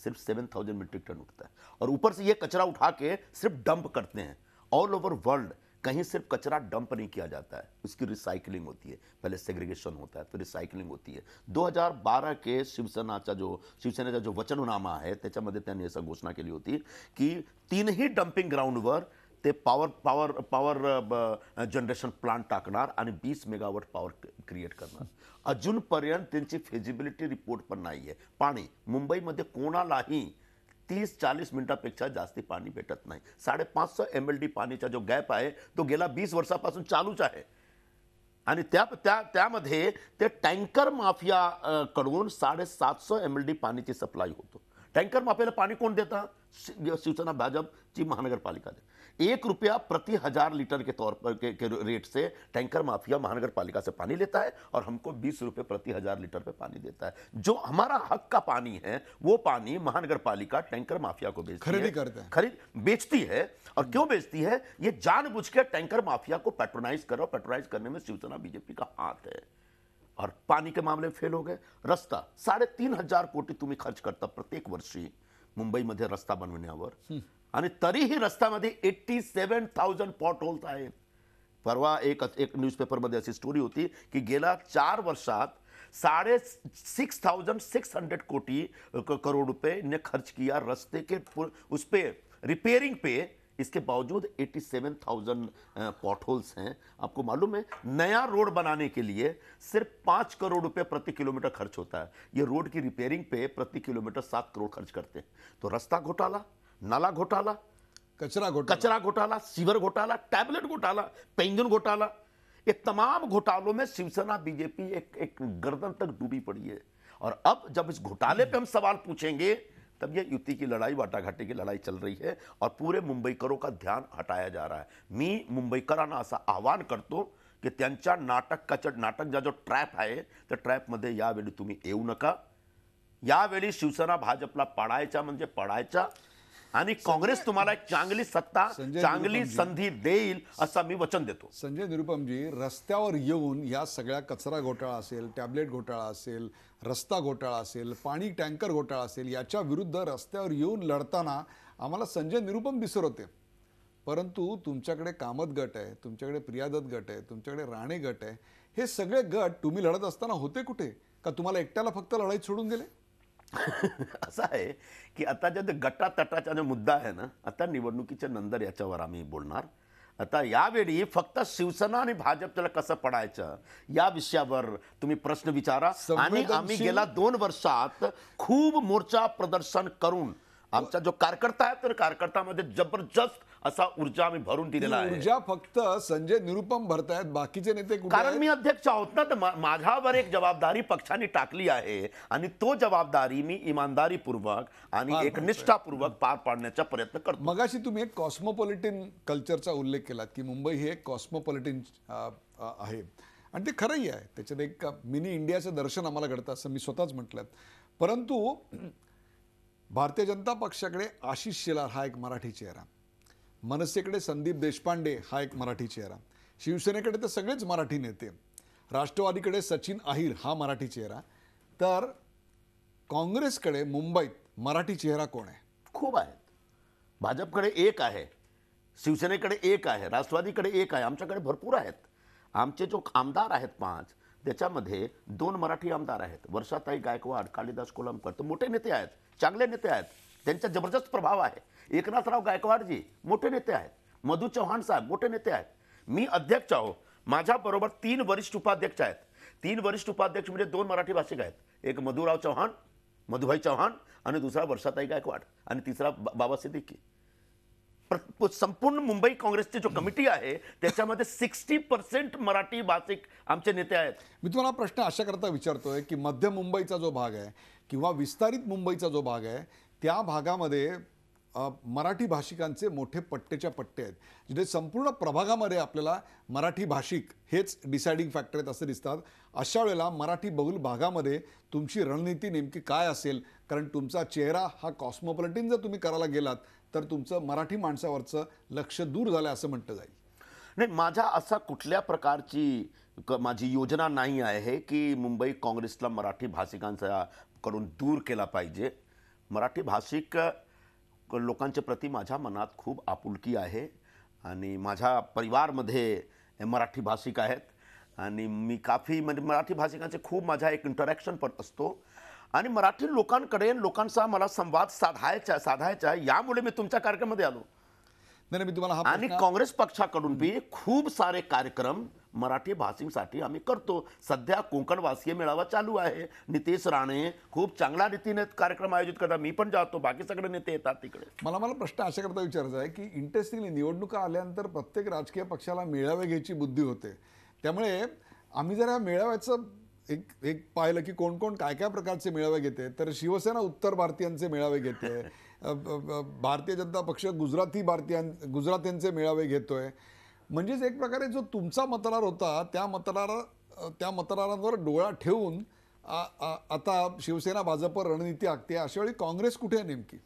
सिर्फ सेवन थाउजेंड मीट्रिक टन उठता है और ऊपर से ये कचरा उठा के सिर्फ डंप करते हैं ऑल ओवर वर्ल्ड कहीं सिर्फ कचरा डंप नहीं किया जाता है उसकी रिसाइकलिंग होती है पहले सेग्रीगेशन होता है तो रिसायकलिंग होती है 2012 के शिवसेनाचा जो शिवसेनेचा जो वचननामा आहे त्याच्यामध्ये त्यांनी असं घोषणा केली होती की तीनही डम्पिंग ग्राउंडवर ते power power power generation plant टाकणार आणि वीस मेगावॉट पॉवर क्रिएट करणार अजूनपर्यंत त्यांची फिजिबिलिटी रिपोर्ट पण नाही आहे पाणी मुंबईमध्ये कोणालाही तीस चाळीस मिनिटापेक्षा जास्ती पाणी भेटत नाही सौ एम एल डी पाणीचा जो गॅप आहे तो गेला वीस वर्षापासून चालूच आहे आणि त्या त्या त्यामध्ये ते टँकर माफियाकडून साडेसातशे एम एल डी पाणीची सप्लाय होतो टँकर माफियाला पाणी कोण देतं शिवसेना भाजपची महानगरपालिका देते एक रुपया प्रति हजार लीटर के तौर पर के, के रेट से टैंकर माफिया महानगर पालिका से पानी लेता है और हमको बीस रुपये प्रति हजार लीटर पे पानी देता है जो हमारा हक का पानी है वो पानी महानगर पालिका टैंकर माफिया को बेचती खरीदी है खरीदी करते खरीद बेचती है और क्यों बेचती है ये जान के टैंकर माफिया को पेट्रोनाइज करो पेट्रोनाइज करने में शिवसेना बीजेपी का हाथ है और पानी के मामले फेल हो गए रास्ता साढ़े तीन हजार कोटी तुम्हें खर्च करता प्रत्येक वर्ष मुंबईमध्ये रस्ता बनवण्यावर हम्म। आणि रस्ता मध्य eighty seven thousand potholes है परवा एक एक मध्य अशी स्टोरी होती कि गेल्या चार वर्षात साढ़े सिक्स थाउजेंड सिक्स हंड्रेड कोटी करोड़ रुपए ने खर्च किया रस्ते के उस पर रिपेयरिंग पे इसके बावजूद 87,000 पॉट होल्स हैं आपको मालूम है नया रोड बनाने के लिए सिर्फ पाँच करोड़ रुपए प्रति किलोमीटर खर्च होता है ये रोड की रिपेयरिंग पे प्रति किलोमीटर सात करोड़ खर्च करते हैं तो रास्ता घोटाला नाला घोटाला कचरा घोटाला कचरा घोटाला सीवर घोटाला टैबलेट घोटाला पेंशन घोटाला ये तमाम घोटालों में शिवसेना बीजेपी एक एक गर्दन तक डूबी पड़ी है और अब जब इस घोटाले पे हम सवाल पूछेंगे तब ये युति की लड़ाई वाटाघाटी की लड़ाई चल रही है और पूरे मुंबईकरों का ध्यान हटाया जा रहा है मी मुंबईकरांना असं आवाहन करतो की त्यांच्या नाटक कचट नाटक जो ट्रॅप आहे त्या ट्रॅपमध्ये यावेळी तुम्ही येऊ नका यावेळी शिवसेना भाजपला पाडायचा म्हणजे आणि काँग्रेस तुम्हाला एक चांगली सत्ता चांगली संधी देईल असं मी वचन देतो संजय निरुपमजी रस्त्यावर येऊन या सगळ्या कचरा घोटाळा असेल टॅबलेट घोटाळा असेल रस्ता घोटाळा असेल पाणी टँकर घोटाळा असेल याच्या विरुद्ध रस्त्यावर येऊन लढताना आम्हाला संजय निरुपम दिसत होते परंतु तुमच्याकडे कामत गट आहे तुमच्याकडे प्रियादत्त गट आहे तुमच्याकडे राणे गट आहे हे सगळे गट तुम्ही लढत असताना होते कुठे का तुम्हाला एकट्याला फक्त लढाईत सोडून गेले <laughs> असं आहे की आताच्या जे गटातटाचा जो मुद्दा आहे ना आता निवडणुकीच्या नंतर याच्यावर आम्ही बोलणार आता यावेळी फक्त शिवसेना आणि भाजपला कसं पडायचं या विषयावर तुम्ही प्रश्न विचारा आणि आम्ही गेल्या दोन वर्षात खूप मोर्चा प्रदर्शन करून आमचा जो कार्यकर्ता आहे तर कार्यकर्त्यामध्ये जबरदस्त असा ऊर्जा आम्ही भरून दिलेला आहे ऊर्जा फक्त संजय निरुपम भरतायत बाकीचे नेते कारण मी अध्यक्ष आहोत ना तर माझ्यावर एक जबाबदारी पक्षाने टाकली आहे आणि तो जबाबदारी मी इमानदारीपूर्वक आणि एक निष्ठापूर्वक पार पाडण्याचा प्रयत्न करतो मगाशी तुम्ही एक कॉस्मोपॉलिटिन कल्चरचा उल्लेख केलात की मुंबई हे एक कॉस्मोपॉलिटिन आहे आणि ते खरंही आहे त्याच्यात एक मिनी इंडियाचं दर्शन आम्हाला घडतं असं मी स्वतःच म्हटलं परंतु भारतीय जनता पक्षाकडे आशिष शेलार हा एक मराठी चेहरा मनसेकडे संदीप देशपांडे हा एक मराठी चेहरा शिवसेनेकडे तर सगळेच मराठी नेते राष्ट्रवादीकडे सचिन अहिर हा मराठी चेहरा तर काँग्रेसकडे मुंबईत मराठी चेहरा कोण आहे खूप आहेत भाजपकडे एक आहे शिवसेनेकडे एक आहे राष्ट्रवादीकडे एक आहे आमच्याकडे भरपूर आहेत आमचे जो आमदार आहेत पाच त्याच्यामध्ये दोन मराठी आमदार आहेत वर्षाताई गायकवाड कालिदास कोलमकर तर मोठे नेते आहेत चांगले नेते आहेत त्यांचा जबरदस्त प्रभाव आहे एकनाथराव गायकवाडजी मोठे नेते आहेत मधु चव्हाण साहेब मोठे नेते आहेत मी अध्यक्ष आहो माझ्याबरोबर तीन वरिष्ठ उपाध्यक्ष आहेत तीन वरिष्ठ उपाध्यक्ष म्हणजे दोन मराठी भाषिक आहेत एक मधुराव चव्हाण मधुभाई चव्हाण आणि दुसरा वर्षाताई गायकवाड आणि तिसरा बाबा सिद्दीकी संपूर्ण मुंबई काँग्रेसची जो कमिटी आहे त्याच्यामध्ये सिक्स्टी पर्सेंट मराठी भाषिक आमचे नेते आहेत मी तुम्हाला प्रश्न अशा करता विचारतोय की मध्य मुंबईचा जो भाग आहे किंवा विस्तारित मुंबईचा जो भाग आहे त्या भागामध्ये मराठी भाषिकांचे मोठे पट्टेच्या पट्टे आहेत जिथे संपूर्ण प्रभागामध्ये आपल्याला मराठी भाषिक हेच डिसाइडिंग फॅक्टर आहेत असं दिसतात अशा वेळेला मराठी बहुल भागामध्ये तुमची रणनीती नेमकी काय असेल कारण तुमचा चेहरा हा कॉस्मोपॉलिटिन जर तुम्ही करायला गेलात तर तुमचं मराठी माणसावरचं लक्ष दूर झालं असं म्हटलं जाईल नाही माझ्या असा कुठल्या प्रकारची क माझी योजना नाही आहे की मुंबई काँग्रेसला मराठी भाषिकांचा कडून दूर केला पाहिजे मराठी भाषिक लोकांच्या प्रती माझ्या मनात खूप आपुलकी आहे आणि माझ्या परिवारमध्ये मराठी भाषिक आहेत आणि मी काफी म्हणजे मराठी भाषिकांचे खूप माझ्या एक इंटरॅक्शन पण असतो आणि मराठी लोकांकडे लोकांचा मला संवाद साधायचा साधायचा यामुळे मी तुमच्या कार्यक्रमामध्ये आलो नाही मी तुम्हाला आणि काँग्रेस पक्षाकडून बी खूप सारे कार्यक्रम मराठी भाषेसाठी आम्ही करतो सध्या कोकण कोकणवासीय मेळावा चालू आहे नितेश राणे खूप चांगल्या रीतीने कार्यक्रम आयोजित करतात मी पण जातो बाकी सगळे नेते येतात तिकडे मला मला प्रश्न अशा करता विचारायचा आहे की इंटरेस्टिंगली निवडणुका आल्यानंतर प्रत्येक राजकीय पक्षाला मेळावे घ्यायची बुद्धी होते त्यामुळे आम्ही जर या मेळाव्याचं एक एक पाहिलं की कोण कोण काय काय प्रकारचे मेळावे घेते तर शिवसेना उत्तर भारतीयांचे मेळावे घेते भारतीय जनता पक्ष गुजराती भारतीयां गुजरात्यांचे मेळावे घेतो आहे म्हणजेच एक प्रकारे जो तुमचा मतदार होता त्या मतदार त्या मतदारांवर डोळा ठेवून आता शिवसेना भाजप रणनीती आखते अशा वेळी काँग्रेस कुठे आहे नेमकी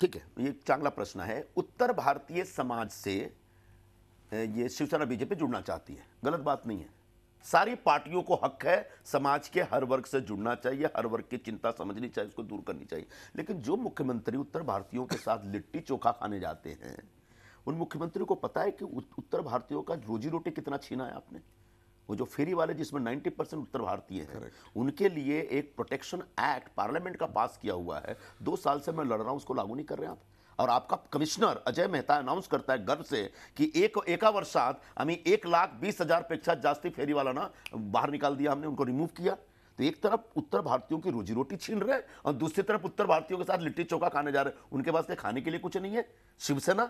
ठीक आहे एक म्हणजे चांगला प्रश्न आहे उत्तर भारतीय समाज से ये शिवसेना पी जुड़ना चाहती है गलत बात नहीं है सारी पार्टियों को हक है समाज के हर वर्ग से जुड़ना चाहिए हर वर्ग की चिंता समझनी चाहिए उसको दूर करनी चाहिए लेकिन जो मुख्यमंत्री उत्तर भारतीयों के साथ लिट्टी चोखा खाने जाते हैं उन मुख्यमंत्री को पता है कि उत्तर भारतीयों का रोजी रोटी कितना छीना है आपने वो जो फेरी वाले जिसमें 90 परसेंट उत्तर भारतीय हैं उनके लिए एक प्रोटेक्शन एक्ट पार्लियामेंट का पास किया हुआ है दो साल से मैं लड़ रहा हूँ उसको लागू नहीं कर रहे हैं आप और आपका कमिश्नर अजय मेहता अनाउंस करता है गर्व से कि एक एका वर्षात हमें एक लाख हजार हजारपेक्षा जास्ती ना बाहर निकाल दिया हमने उनको रिमूव किया तो एक तरफ उत्तर भारतीयों की रोजी रोटी छीन रहे और दूसरी तरफ उत्तर भारतीयों के साथ लिट्टी चौका खाने जा रहे उनके पास तो खाने के लिए कुछ नहीं है शिवसेना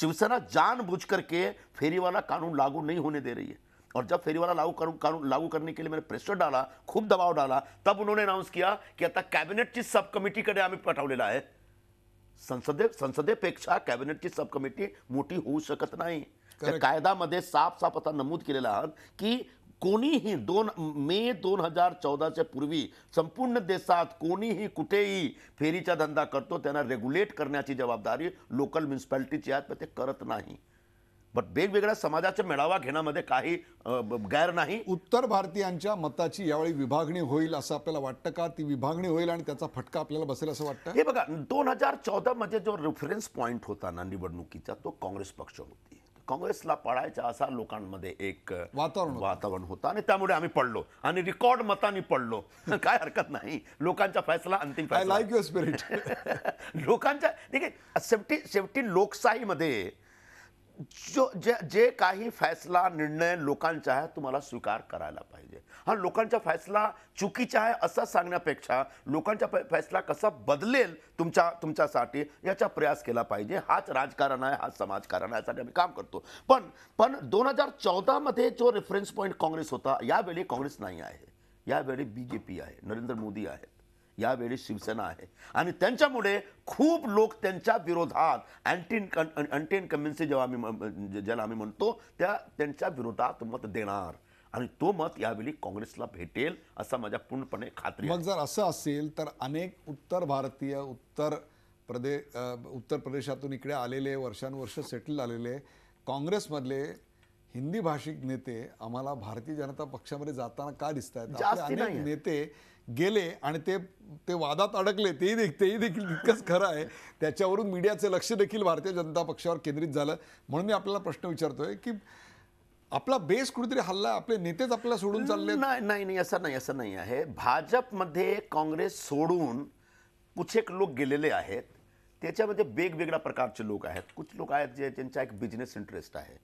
शिवसेना जान बुझ करके फेरीवाला कानून लागू नहीं होने दे रही है और जब फेरीवाला लागू करूं कानून लागू करने के लिए मैंने प्रेशर डाला खूब दबाव डाला तब उन्होंने अनाउंस किया अतः कैबिनेट की सब कमिटीकडे आम्ही पाठवलेला आहे संसदे संसदेपेक्षा कॅबिनेटची सब कमिटी मोठी होऊ शकत नाही त्या कायद्यामध्ये साफ साफ आता नमूद केलेला आहात की कोणीही दोन मे दोन हजार चौदाच्या पूर्वी संपूर्ण देशात कोणीही कुठेही फेरीचा धंदा करतो त्यांना रेग्युलेट करण्याची जबाबदारी लोकल म्युन्सिपॅलिटीची आहे ते करत नाही बट वेगवेगळ्या समाजाचा मेळावा घेण्यामध्ये काही गैर नाही उत्तर भारतीयांच्या मताची यावेळी विभागणी होईल असं आपल्याला वाटतं का ती विभागणी होईल आणि त्याचा फटका आपल्याला बसेल असं वाटतं हे बघा दोन हजार चौदा मध्ये जो रेफरन्स पॉईंट होता ना निवडणुकीचा तो काँग्रेस पक्ष होती काँग्रेसला पळायचा असा लोकांमध्ये एक वातावरण वातावरण होतं आणि त्यामुळे आम्ही पडलो आणि रिकॉर्ड मतांनी पडलो <laughs> काय हरकत नाही लोकांचा फैसला अंतिम फैसला लाईक युअर स्पिरिट लोकांच्या शेवटी शेवटी लोकशाहीमध्ये जो जे जे काही फैसला निर्णय लोकांचा आहे तुम्हाला स्वीकार करायला पाहिजे हा लोकांचा फैसला चुकीचा आहे असं सांगण्यापेक्षा लोकांचा फैसला कसा बदलेल तुमच्या तुमच्यासाठी याचा प्रयास केला पाहिजे हाच राजकारण आहे हाच समाजकारण आहे यासाठी आम्ही काम करतो पण पण दोन हजार चौदामध्ये जो रेफरन्स पॉईंट काँग्रेस होता यावेळी काँग्रेस नाही आहे यावेळी बी जे पी आहे नरेंद्र मोदी आहे यावेळी शिवसेना आहे आणि त्यांच्यामुळे खूप लोक त्यांच्या विरोधात अँटीन अँटी जेव्हा आम्ही ज्याला आम्ही म्हणतो त्या त्यांच्या विरोधात मत देणार आणि तो मत यावेळी काँग्रेसला भेटेल असा माझ्या पूर्णपणे खात्री मग जर असं असेल तर अनेक उत्तर भारतीय उत्तर प्रदेश उत्तर प्रदेशातून इकडे आलेले वर्षानुवर्ष सेटल आलेले काँग्रेसमधले हिंदी भाषिक नेते आम्हाला भारतीय जनता पक्षामध्ये जाताना का दिसत आहेत नेते गेले आणि ते ते वादात अडकले तेही देख तेही देखील तितकंच खरं आहे त्याच्यावरून मीडियाचं लक्ष देखील भारतीय जनता पक्षावर केंद्रित झालं म्हणून मी आपल्याला प्रश्न विचारतोय की आपला बेस कुठेतरी हल्ला आपले नेतेच आपल्याला सोडून चालले नाही नाही नाही असं नाही असं नाही आहे भाजपमध्ये काँग्रेस सोडून एक लोक गेलेले आहेत त्याच्यामध्ये वेगवेगळ्या प्रकारचे लोक आहेत कुछ लोक आहेत जे त्यांचा एक बिझनेस इंटरेस्ट आहे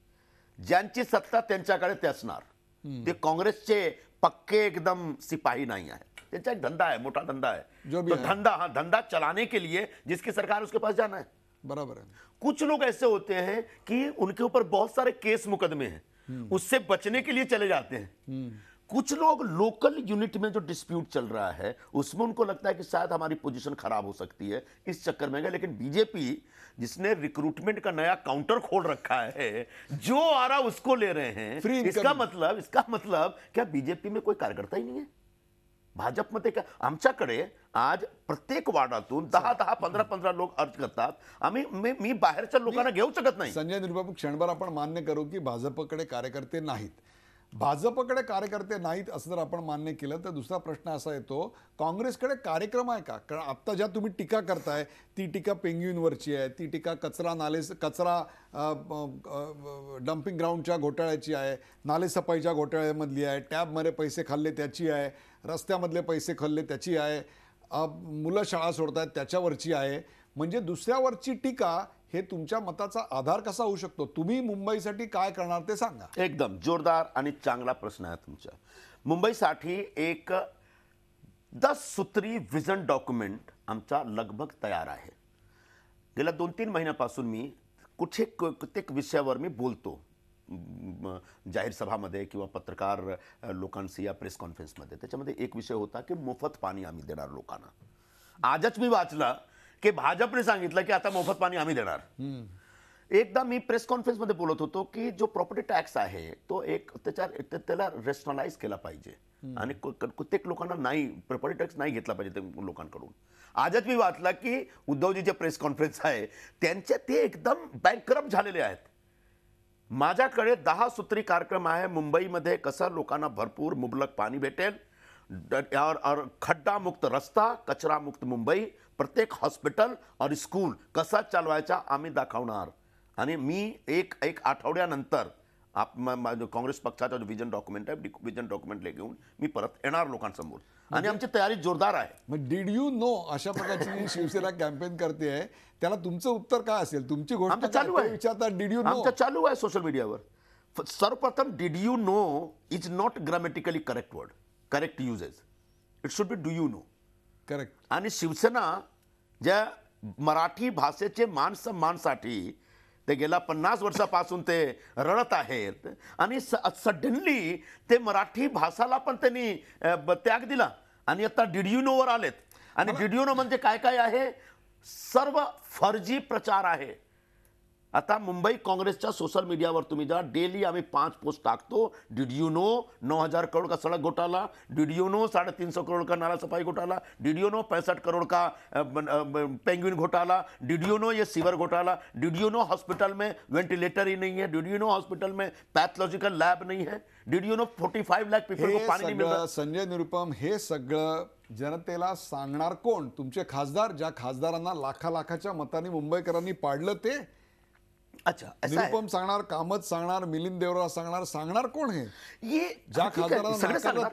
ज्यांची सत्ता त्यांच्याकडे ते असणार ते काँग्रेसचे पक्के एकदम सिपाही नाही आहेत चाहे धंधा है मोटा धंधा है जो भी तो धंधा हाँ धंधा चलाने के लिए जिसकी सरकार उसके पास जाना है बराबर है कुछ लोग ऐसे होते हैं कि उनके ऊपर बहुत सारे केस मुकदमे हैं हम्म। उससे बचने के लिए चले जाते हैं हम्म। कुछ लोग लोकल यूनिट में जो डिस्प्यूट चल रहा है उसमें उनको लगता है कि शायद हमारी पोजीशन खराब हो सकती है इस चक्कर में गए लेकिन बीजेपी जिसने रिक्रूटमेंट का नया काउंटर खोल रखा है जो आ रहा उसको ले रहे हैं इसका मतलब इसका मतलब क्या बीजेपी में कोई कार्यकर्ता ही नहीं है भाजपमध्ये का आमच्याकडे आज प्रत्येक वार्डातून दहा दहा पंधरा पंधरा लोक अर्ज करतात आम्ही मी बाहेरच्या लोकांना घेऊ शकत नाही संजय निर्बाबू क्षणभर आपण मान्य करू की भाजपकडे कार्यकर्ते नाहीत भाजपकडे कार्यकर्ते नाहीत असं जर आपण मान्य केलं तर दुसरा प्रश्न असा येतो काँग्रेसकडे कार्यक्रम आहे का कारण आत्ता ज्या तुम्ही टीका करताय ती टीका पेंग्युनवरची आहे ती टीका कचरा नाले कचरा डम्पिंग ग्राउंडच्या घोटाळ्याची आहे नालेसफाईच्या घोटाळ्यामधली आहे टॅबमध्ये पैसे खाल्ले त्याची आहे रस्त्यामधले पैसे खाल्ले त्याची आहे मुलं शाळा सोडतात त्याच्यावरची आहे म्हणजे दुसऱ्यावरची टीका हे तुमच्या मताचा आधार कसा होऊ शकतो तुम्ही मुंबईसाठी काय करणार ते सांगा एकदम जोरदार आणि चांगला प्रश्न आहे तुमचा मुंबईसाठी एक दस सूत्री विजन डॉक्युमेंट आमचा लगभग तयार आहे गेल्या दोन तीन महिन्यापासून मी कुठे कित्येक विषयावर मी बोलतो जाहीर सभामध्ये किंवा पत्रकार लोकांशी या प्रेस कॉन्फरन्समध्ये त्याच्यामध्ये एक विषय होता की मोफत पाणी आम्ही देणार लोकांना आजच मी वाचला की भाजपने सांगितलं की आता मोफत पाणी आम्ही देणार एकदा मी प्रेस कॉन्फरन्समध्ये बोलत होतो की जो प्रॉपर्टी टॅक्स आहे तो एक त्याच्या त्याला रेशनलाइज केला पाहिजे आणि कित्येक लोकांना नाही प्रॉपर्टी टॅक्स नाही घेतला पाहिजे लोकांकडून आजच मी वाचला की उद्धवजी जे प्रेस कॉन्फरन्स आहे त्यांच्या ते एकदम बँकरप झालेले आहेत माझ्याकडे दहा सूत्री कार्यक्रम आहे मुंबईमध्ये कसं लोकांना भरपूर मुबलक पाणी भेटेल खड्डा मुक्त रस्ता रस्ता मुक्त मुंबई प्रत्येक हॉस्पिटल और स्कूल कसा चालवायचा आम्ही दाखवणार आणि मी एक एक आठवड्यानंतर आप काँग्रेस पक्षाचा जो विजन डॉक्युमेंट आहे विजन डॉक्युमेंट घेऊन मी परत येणार लोकांसमोर आणि म्हणजे- आमची तयारी जोरदार आहे मग डीड यू नो अशा प्रकारची शिवसेना कॅम्पेन करते आहे त्याला तुमचं उत्तर काय असेल तुमची गोष्ट चालू आहे विचारता डीड यू नो चालू आहे सोशल मीडियावर सर्वप्रथम did you no is not grammatically correct word correct uses it should be do you know correct आणि शिवसेना ज्या मराठी भाषेचे मान सन्मानसाठी ते गेल्या पन्नास वर्षापासून ते रडत आहेत आणि स सडनली ते मराठी भाषाला पण त्यांनी त्याग दिला आणि आता डिडियुनोवर आलेत आणि डिडियुनो म्हणजे काय काय आहे सर्व फर्जी प्रचार आहे आता मुंबई काँग्रेसच्या सोशल मीडियावर तुम्ही जा डेली आम्ही पाच पोस्ट टाकतो डिड यू नो नऊ हजार करोड का सड़क घोटाला डिड यू नो साडेतीन करोड का नाला सफाई घोटाला डिड यू नो पैंसठ करोड़ का पेंग्विन घोटाला डिड यू नो ये सीवर घोटाला डिड यू नो हॉस्पिटल में वेंटिलेटर ही नहीं है डिड यू नो हॉस्पिटल में पॅथोलॉजिकल लॅब नहीं है did you know forty five lakh people को पाणी संजय निरुपम हे सगळं जनतेला सांगणार कोण तुमचे खासदार ज्या खासदारांना लाखा लाखाच्या मतांनी मुंबईकरांनी पाडलं ते अच्छा निरुपम सांगणार कामत सांगणार मिलिंद देवराव सांगणार सांगणार कोण हे ज्या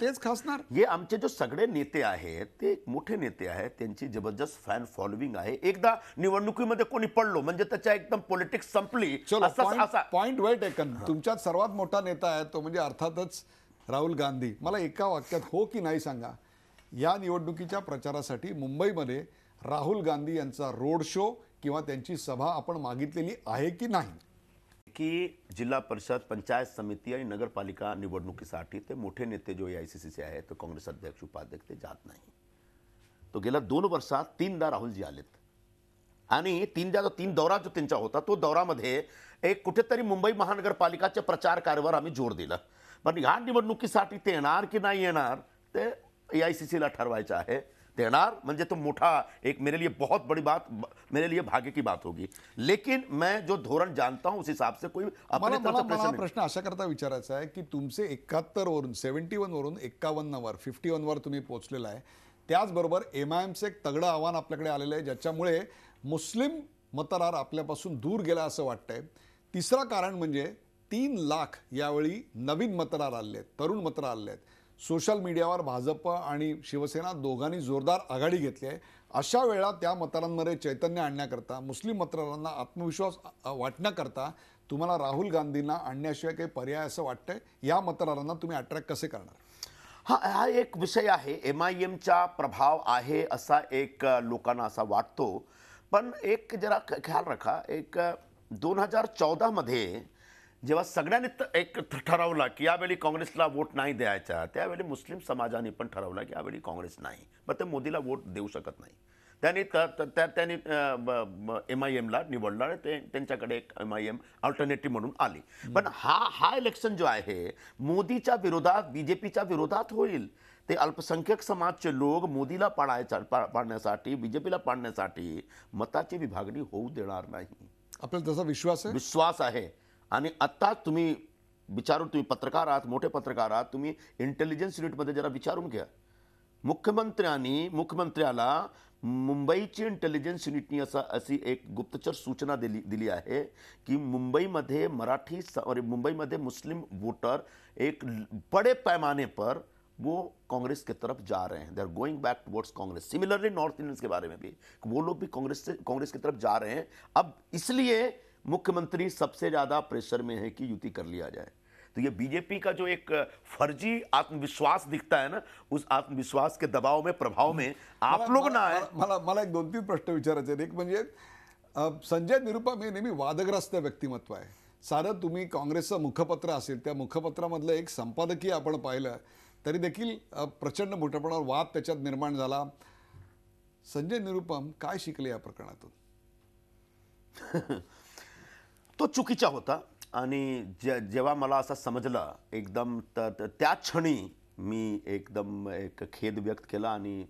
तेच खासणार हे आमचे जो सगळे नेते आहेत ते मोठे नेते आहेत त्यांची जबरदस्त फॅन फॉलोविंग आहे एकदा निवडणुकीमध्ये कोणी पडलो म्हणजे त्याच्या एकदम पॉलिटिक्स संपली पॉईंट वेट एकन तुमच्यात सर्वात मोठा नेता आहे तो म्हणजे अर्थातच राहुल गांधी मला एका वाक्यात हो की नाही सांगा या निवडणुकीच्या प्रचारासाठी मुंबईमध्ये राहुल गांधी यांचा रोड शो किंवा त्यांची सभा आपण मागितलेली आहे की नाही की जिल्हा परिषद पंचायत समिती आणि नगरपालिका निवडणुकीसाठी ते मोठे नेते जो ए आय सी सीचे आहेत तो काँग्रेस अध्यक्ष उपाध्यक्ष ते जात नाही तो गेल्या दोन वर्षात तीनदा राहुलजी आलेत आणि तीनदा जो तीन दौरा जो त्यांचा होता तो दौरामध्ये एक कुठेतरी मुंबई महानगरपालिकाच्या प्रचार कार्यावर आम्ही जोर दिला पण ह्या निवडणुकीसाठी ते येणार की नाही येणार ते ए आय सी सीला ठरवायचं आहे देणार म्हणजे तो मोठा एक मेरे लिए बहुत बड़ी बात मेरे लिए भाग्य की बात होगी लेकिन मैं जो धोरण जानता हूं उस हिसाब से कोई अपने मला, प्रश्न अशा करता विचारायचा आहे की तुमचे एकाहत्तर वरून सेव्हन्टी वन वरून वर फिफ्टी वन वर तुम्ही पोहोचलेला आहे त्याचबरोबर एम आय एमचं एक तगडं आव्हान आपल्याकडे आलेलं आहे ज्याच्यामुळे मुस्लिम मतदार आपल्यापासून दूर गेला असं वाटतंय तिसरं कारण म्हणजे तीन लाख यावेळी नवीन मतदार आले आहेत तरुण मतदार आले आहेत सोशल मीडियावर भाजप आणि शिवसेना दोघांनी जोरदार आघाडी घेतली आहे अशा वेळा त्या मतदारांमध्ये चैतन्य आणण्याकरता मुस्लिम मतदारांना आत्मविश्वास वाटण्याकरता तुम्हाला राहुल गांधींना आणण्याशिवाय काही पर्याय असं वाटतंय या मतदारांना तुम्ही अट्रॅक्ट कसे करणार हा हा एक विषय आहे एम आय एमचा प्रभाव आहे असा एक लोकांना असा वाटतो पण एक जरा ख्याल रखा एक दोन हजार चौदामध्ये जेव्हा सगळ्यांनी एक ठरवला की यावेळी काँग्रेसला वोट नाही द्यायचा त्यावेळी मुस्लिम समाजाने पण ठरवलं की यावेळी काँग्रेस नाही मग ते मोदीला वोट देऊ शकत नाही त्यांनी त्या त्यांनी एम आय एमला निवडलं आणि ते त्यांच्याकडे एक एम आय एम अल्टरनेटिव्ह म्हणून आली पण हा हा इलेक्शन जो आहे मोदीच्या विरोधात बी जे पीच्या विरोधात होईल ते अल्पसंख्यक समाजचे लोक मोदीला पाडायचा पा पाडण्यासाठी बी जे पीला पाडण्यासाठी मताची विभागणी होऊ देणार नाही आपल्याला तसा विश्वास आहे विश्वास आहे आणि आत्ता तुम्ही विचारून तुम्ही पत्रकार आहात मोठे पत्रकार आहात तुम्ही इंटेलिजन्स युनिटमध्ये जरा विचारून घ्या मुख्यमंत्र्यांनी मुख्यमंत्र्याला मुंबईची इंटेलिजन्स युनिटनी असा अशी एक गुप्तचर सूचना दिली दिली आहे की मुंबईमध्ये मराठी सॉरी मुंबईमध्ये मुस्लिम वोटर एक बड़े पैमाने पर वो कांग्रेस के तरफ जा रहे हैं they are going back towards Congress similarly north Indians के बारे में भी वो लोग भी कांग्रेस से की तरफ जा रहे हैं अब इसलिए मुख्यमंत्री सबसे ज़्यादा प्रेशर में है कि युति कर लिया जाए तो ये बीजेपी का जो एक फर्जी आत्मविश्वास दिखता है ना उस आत्मविश्वास के दबाव में प्रभाव में आप लोग ना है मला मला एक दोन तीन प्रश्न विचारायचे एक म्हणजे संजय निरुपम हे नेहमी वादग्रस्त व्यक्तिमत्व आहे साधं तुम्ही काँग्रेसचं मुखपत्र असेल त्या मुखपत्रामधलं एक संपादकीय आपण पाहिलं तरी देखील प्रचंड मोठ्या वाद त्याच्यात निर्माण झाला संजय निरुपम काय शिकले या प्रकरणातून <laughs> तो चुकीचा होता आणि जे जेव्हा मला असं समजलं एकदम तर त्या क्षणी मी एकदम एक खेद व्यक्त केला आणि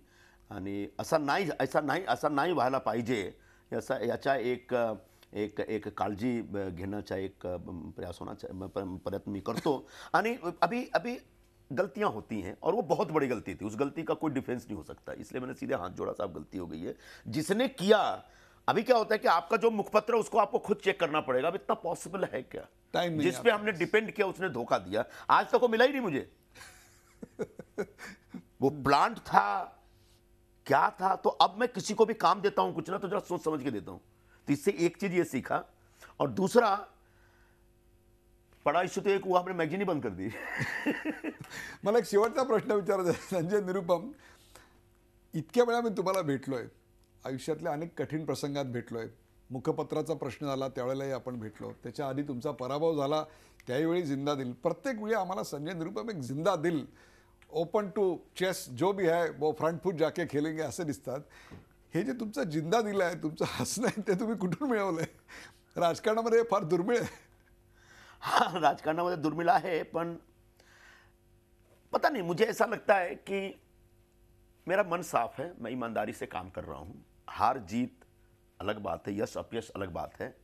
आणि असा नाही असा नाही असा नाही व्हायला पाहिजे याचा याचा एक एक एक काळजी घेण्याचा एक प्रयास होण्याचा प्रयत्न मी करतो आणि अभी अभी गलतियां होती हैं और वो बहुत बड़ी गलती थी उस गलती का कोई डिफेंस नहीं हो सकता इसलिए मैंने सीधे हाथ जोड़ा साहब गलती हो गई है जिसने किया अभी क्या होता है कि आपका जो मुखपत्र है उसको आपको खुद चेक करना पड़ेगा अब इतना पॉसिबल है क्या टाइम जिस पे हमने डिपेंड किया उसने धोखा दिया आज तक वो मिला ही नहीं मुझे <laughs> वो प्लांट था क्या था तो अब मैं किसी को भी काम देता हूं कुछ ना तो जरा सोच समझ के देता हूं तो इससे एक चीज ये सीखा और दूसरा बड़ा इश्यू तो एक हुआ हमने ही बंद कर दी <laughs> मला एक शेवटचा प्रश्न विचारायचा संजय निरुपम इतक्या वेळा मी तुम्हाला भेटलोय आयुष्यातल्या अनेक कठीण प्रसंगात भेटलो आहे मुखपत्राचा प्रश्न झाला त्यावेळेलाही आपण भेटलो त्याच्या आधी तुमचा पराभव झाला वेळी जिंदा दिल प्रत्येक वेळी आम्हाला संजय निरुपम एक जिंदा दिल ओपन टू चेस जो बी आहे वो फ्रंट फूट जाके खेलेंगे असे दिसतात हे जे तुमचं जिंदा दिलं आहे तुमचं हसणं आहे ते तुम्ही कुठून मिळवलं आहे राजकारणामध्ये फार दुर्मिळ आहे हा राजकारणामध्ये दुर्मिळ आहे पण पता नहीं मुझे ऐसा लगता है की मेरा मन साफ है मैं ईमानदारी से काम कर रहा हूं हार जीत अलग बात है यश अपयश अलग बात है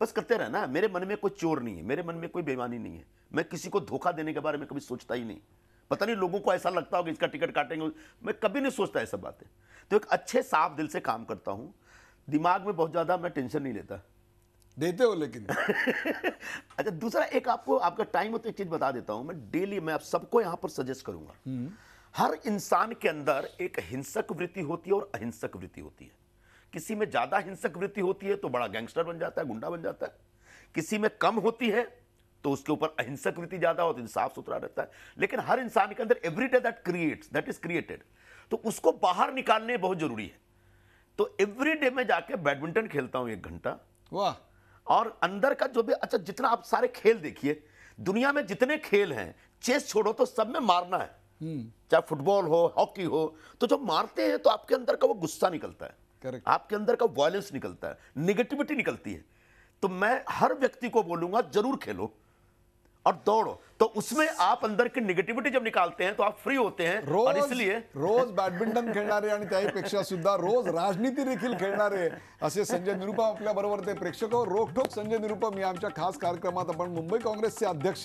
बस करते रहना मेरे मन में कोई चोर नहीं है मेरे मन में कोई बेईमानी नहीं है मैं किसी को धोखा देने के बारे में कभी सोचता ही नहीं पता नहीं लोगों को ऐसा लगता होगा इसका टिकट काटेंगे मैं कभी नहीं सोचता ऐसा बातें तो एक अच्छे साफ दिल से काम करता हूँ दिमाग में बहुत ज़्यादा मैं टेंशन नहीं लेता देते हो लेकिन <laughs> अच्छा दूसरा एक आपको आपका टाइम हो तो एक चीज़ बता देता हूँ मैं डेली मैं आप सबको यहाँ पर सजेस्ट करूँगा हम्म। हर इंसान के अंदर एक हिंसक वृत्ति होती है और अहिंसक वृत्ति होती है किसी में ज़्यादा हिंसक वृत्ति होती है तो बड़ा गैंगस्टर बन जाता है गुंडा बन जाता है किसी में कम होती है तो उसके ऊपर अहिंसक वृत्ति ज़्यादा होती है तो साफ सुथरा रहता है लेकिन हर इंसान के अंदर every day that creates that is created तो उसको बाहर निकालने बहुत ज़रूरी है तो एवरी डे में जाके बैडमिंटन खेलता हूं एक घंटा वाह और अंदर का जो भी अच्छा जितना आप सारे खेल देखिए दुनिया में जितने खेल हैं चेस छोड़ो तो सब में मारना है हम्म। चाहे फुटबॉल हो हॉकी हो तो जब मारते हैं तो आपके अंदर का वो गुस्सा निकलता है आपके अंदर का वायलेंस निकलता है निगेटिविटी निकलती है तो मैं हर व्यक्ति को बोलूंगा जरूर खेलो और दौड़ो तो उसमें आप अंदर की निगेटिव्हिटी जब निकालते हैं तो आप फ्री होते हैं रोज इसलिए रोज बॅडमिंटन खेळणारे आणि त्याहीपेक्षा सुद्धा रोज राजनीती देखील खेळणारे असे संजय निरुपम आपल्याबरोबर बरबर ते प्रेक्षक रोकटोक संजय निरुपम या खास कार्यक्रमात आपण मुंबई काँग्रेसचे अध्यक्ष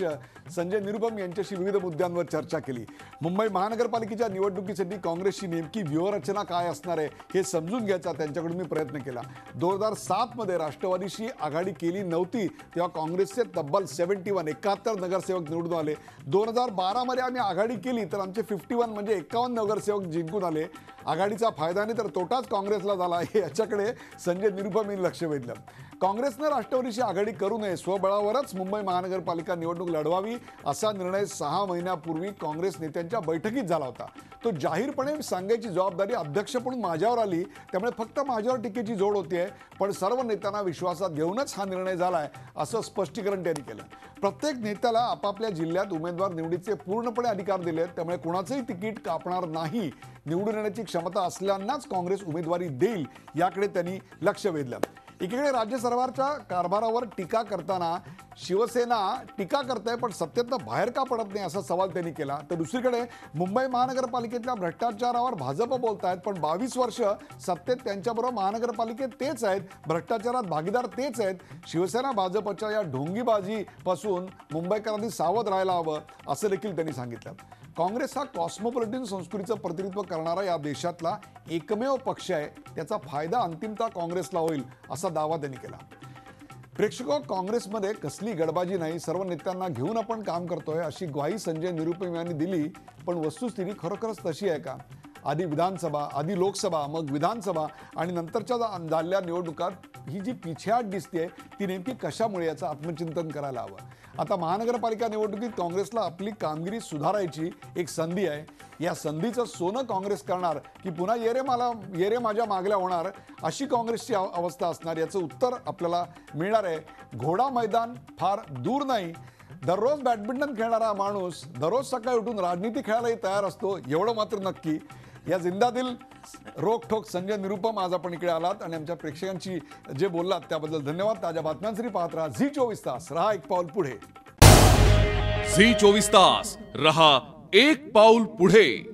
संजय निरुपम यांच्याशी विविध मुद्द्यांवर चर्चा केली मुंबई महानगरपालिकेच्या निवडणुकीसाठी काँग्रेसची नेमकी व्यूहरचना काय असणार आहे हे समजून घ्यायचा त्यांच्याकडून मी प्रयत्न केला दोन हजार सातमध्ये राष्ट्रवादीशी आघाडी केली नव्हती तेव्हा काँग्रेसचे तब्बल सेव्हन्टी वन एकाहत्तर नगरसेवक निवडून आले दोन हजार बारामध्ये आम्ही आघाडी केली तर आमचे फिफ्टी वन म्हणजे एकावन्न नगरसेवक जिंकून आले आघाडीचा फायदा नाही तर तोटाच काँग्रेसला झाला आहे याच्याकडे संजय निरुपम यांनी लक्ष वेधलं काँग्रेसनं राष्ट्रवादीशी आघाडी करू नये स्वबळावरच मुंबई महानगरपालिका निवडणूक लढवावी असा निर्णय सहा महिन्यापूर्वी काँग्रेस नेत्यांच्या बैठकीत झाला होता तो जाहीरपणे सांगायची जबाबदारी अध्यक्ष म्हणून माझ्यावर आली त्यामुळे फक्त माझ्यावर टीकेची जोड होती पण सर्व नेत्यांना विश्वासात घेऊनच हा निर्णय झाला आहे असं स्पष्टीकरण त्यांनी केलं प्रत्येक नेत्याला आपापल्या जिल्ह्यात उमेदवार निवडीचे पूर्णपणे अधिकार दिले आहेत त्यामुळे कोणाचंही तिकीट कापणार नाही निवडून येण्याची क्षमता असल्यानाच काँग्रेस उमेदवारी देईल याकडे त्यांनी लक्ष वेधलं एकीकडे राज्य सरकारच्या कारभारावर टीका करताना शिवसेना टीका करते पण सत्तेतनं बाहेर का पडत नाही असा सवाल त्यांनी केला तर दुसरीकडे मुंबई महानगरपालिकेतल्या भ्रष्टाचारावर भाजप बोलत आहेत पण बावीस वर्ष सत्तेत त्यांच्याबरोबर महानगरपालिकेत तेच आहेत भ्रष्टाचारात भागीदार तेच आहेत शिवसेना भाजपच्या या ढोंगीबाजीपासून मुंबईकरांनी सावध राहायला हवं असं देखील त्यांनी सांगितलं काँग्रेस हा कॉस्मोपॉलिटन संस्कृतीचं प्रतिनिधित्व करणारा या देशातला एकमेव पक्ष आहे त्याचा फायदा अंतिमता काँग्रेसला होईल असा दावा त्यांनी केला प्रेक्षक काँग्रेसमध्ये कसली गडबाजी नाही सर्व नेत्यांना घेऊन आपण काम करतोय अशी ग्वाही संजय निरुपम यांनी दिली पण वस्तुस्थिती खरोखरच तशी आहे का आधी विधानसभा आधी लोकसभा मग विधानसभा आणि नंतरच्या झालेल्या निवडणुकात ही जी पिछेहाट दिसते ती नेमकी कशामुळे याचं आत्मचिंतन करायला हवं आता महानगरपालिका निवडणुकीत काँग्रेसला आपली कामगिरी सुधारायची एक संधी आहे या संधीचं सोनं काँग्रेस करणार की पुन्हा येरे मला येरे माझ्या मागल्या होणार अशी काँग्रेसची अवस्था असणार याचं उत्तर आपल्याला मिळणार आहे घोडा मैदान फार दूर नाही दररोज बॅडमिंटन खेळणारा माणूस दररोज सकाळी उठून राजनीती खेळायलाही तयार असतो एवढं मात्र नक्की या जिंदातील रोखोक संजय निरुपम आज आपण इकडे आलात आणि आमच्या प्रेक्षकांशी जे बोललात त्याबद्दल धन्यवाद ताज्या बातम्यांसाठी पाहत राहा झी चोवीस तास रहा एक पाऊल पुढे झी चोवीस तास रहा एक पाऊल पुढे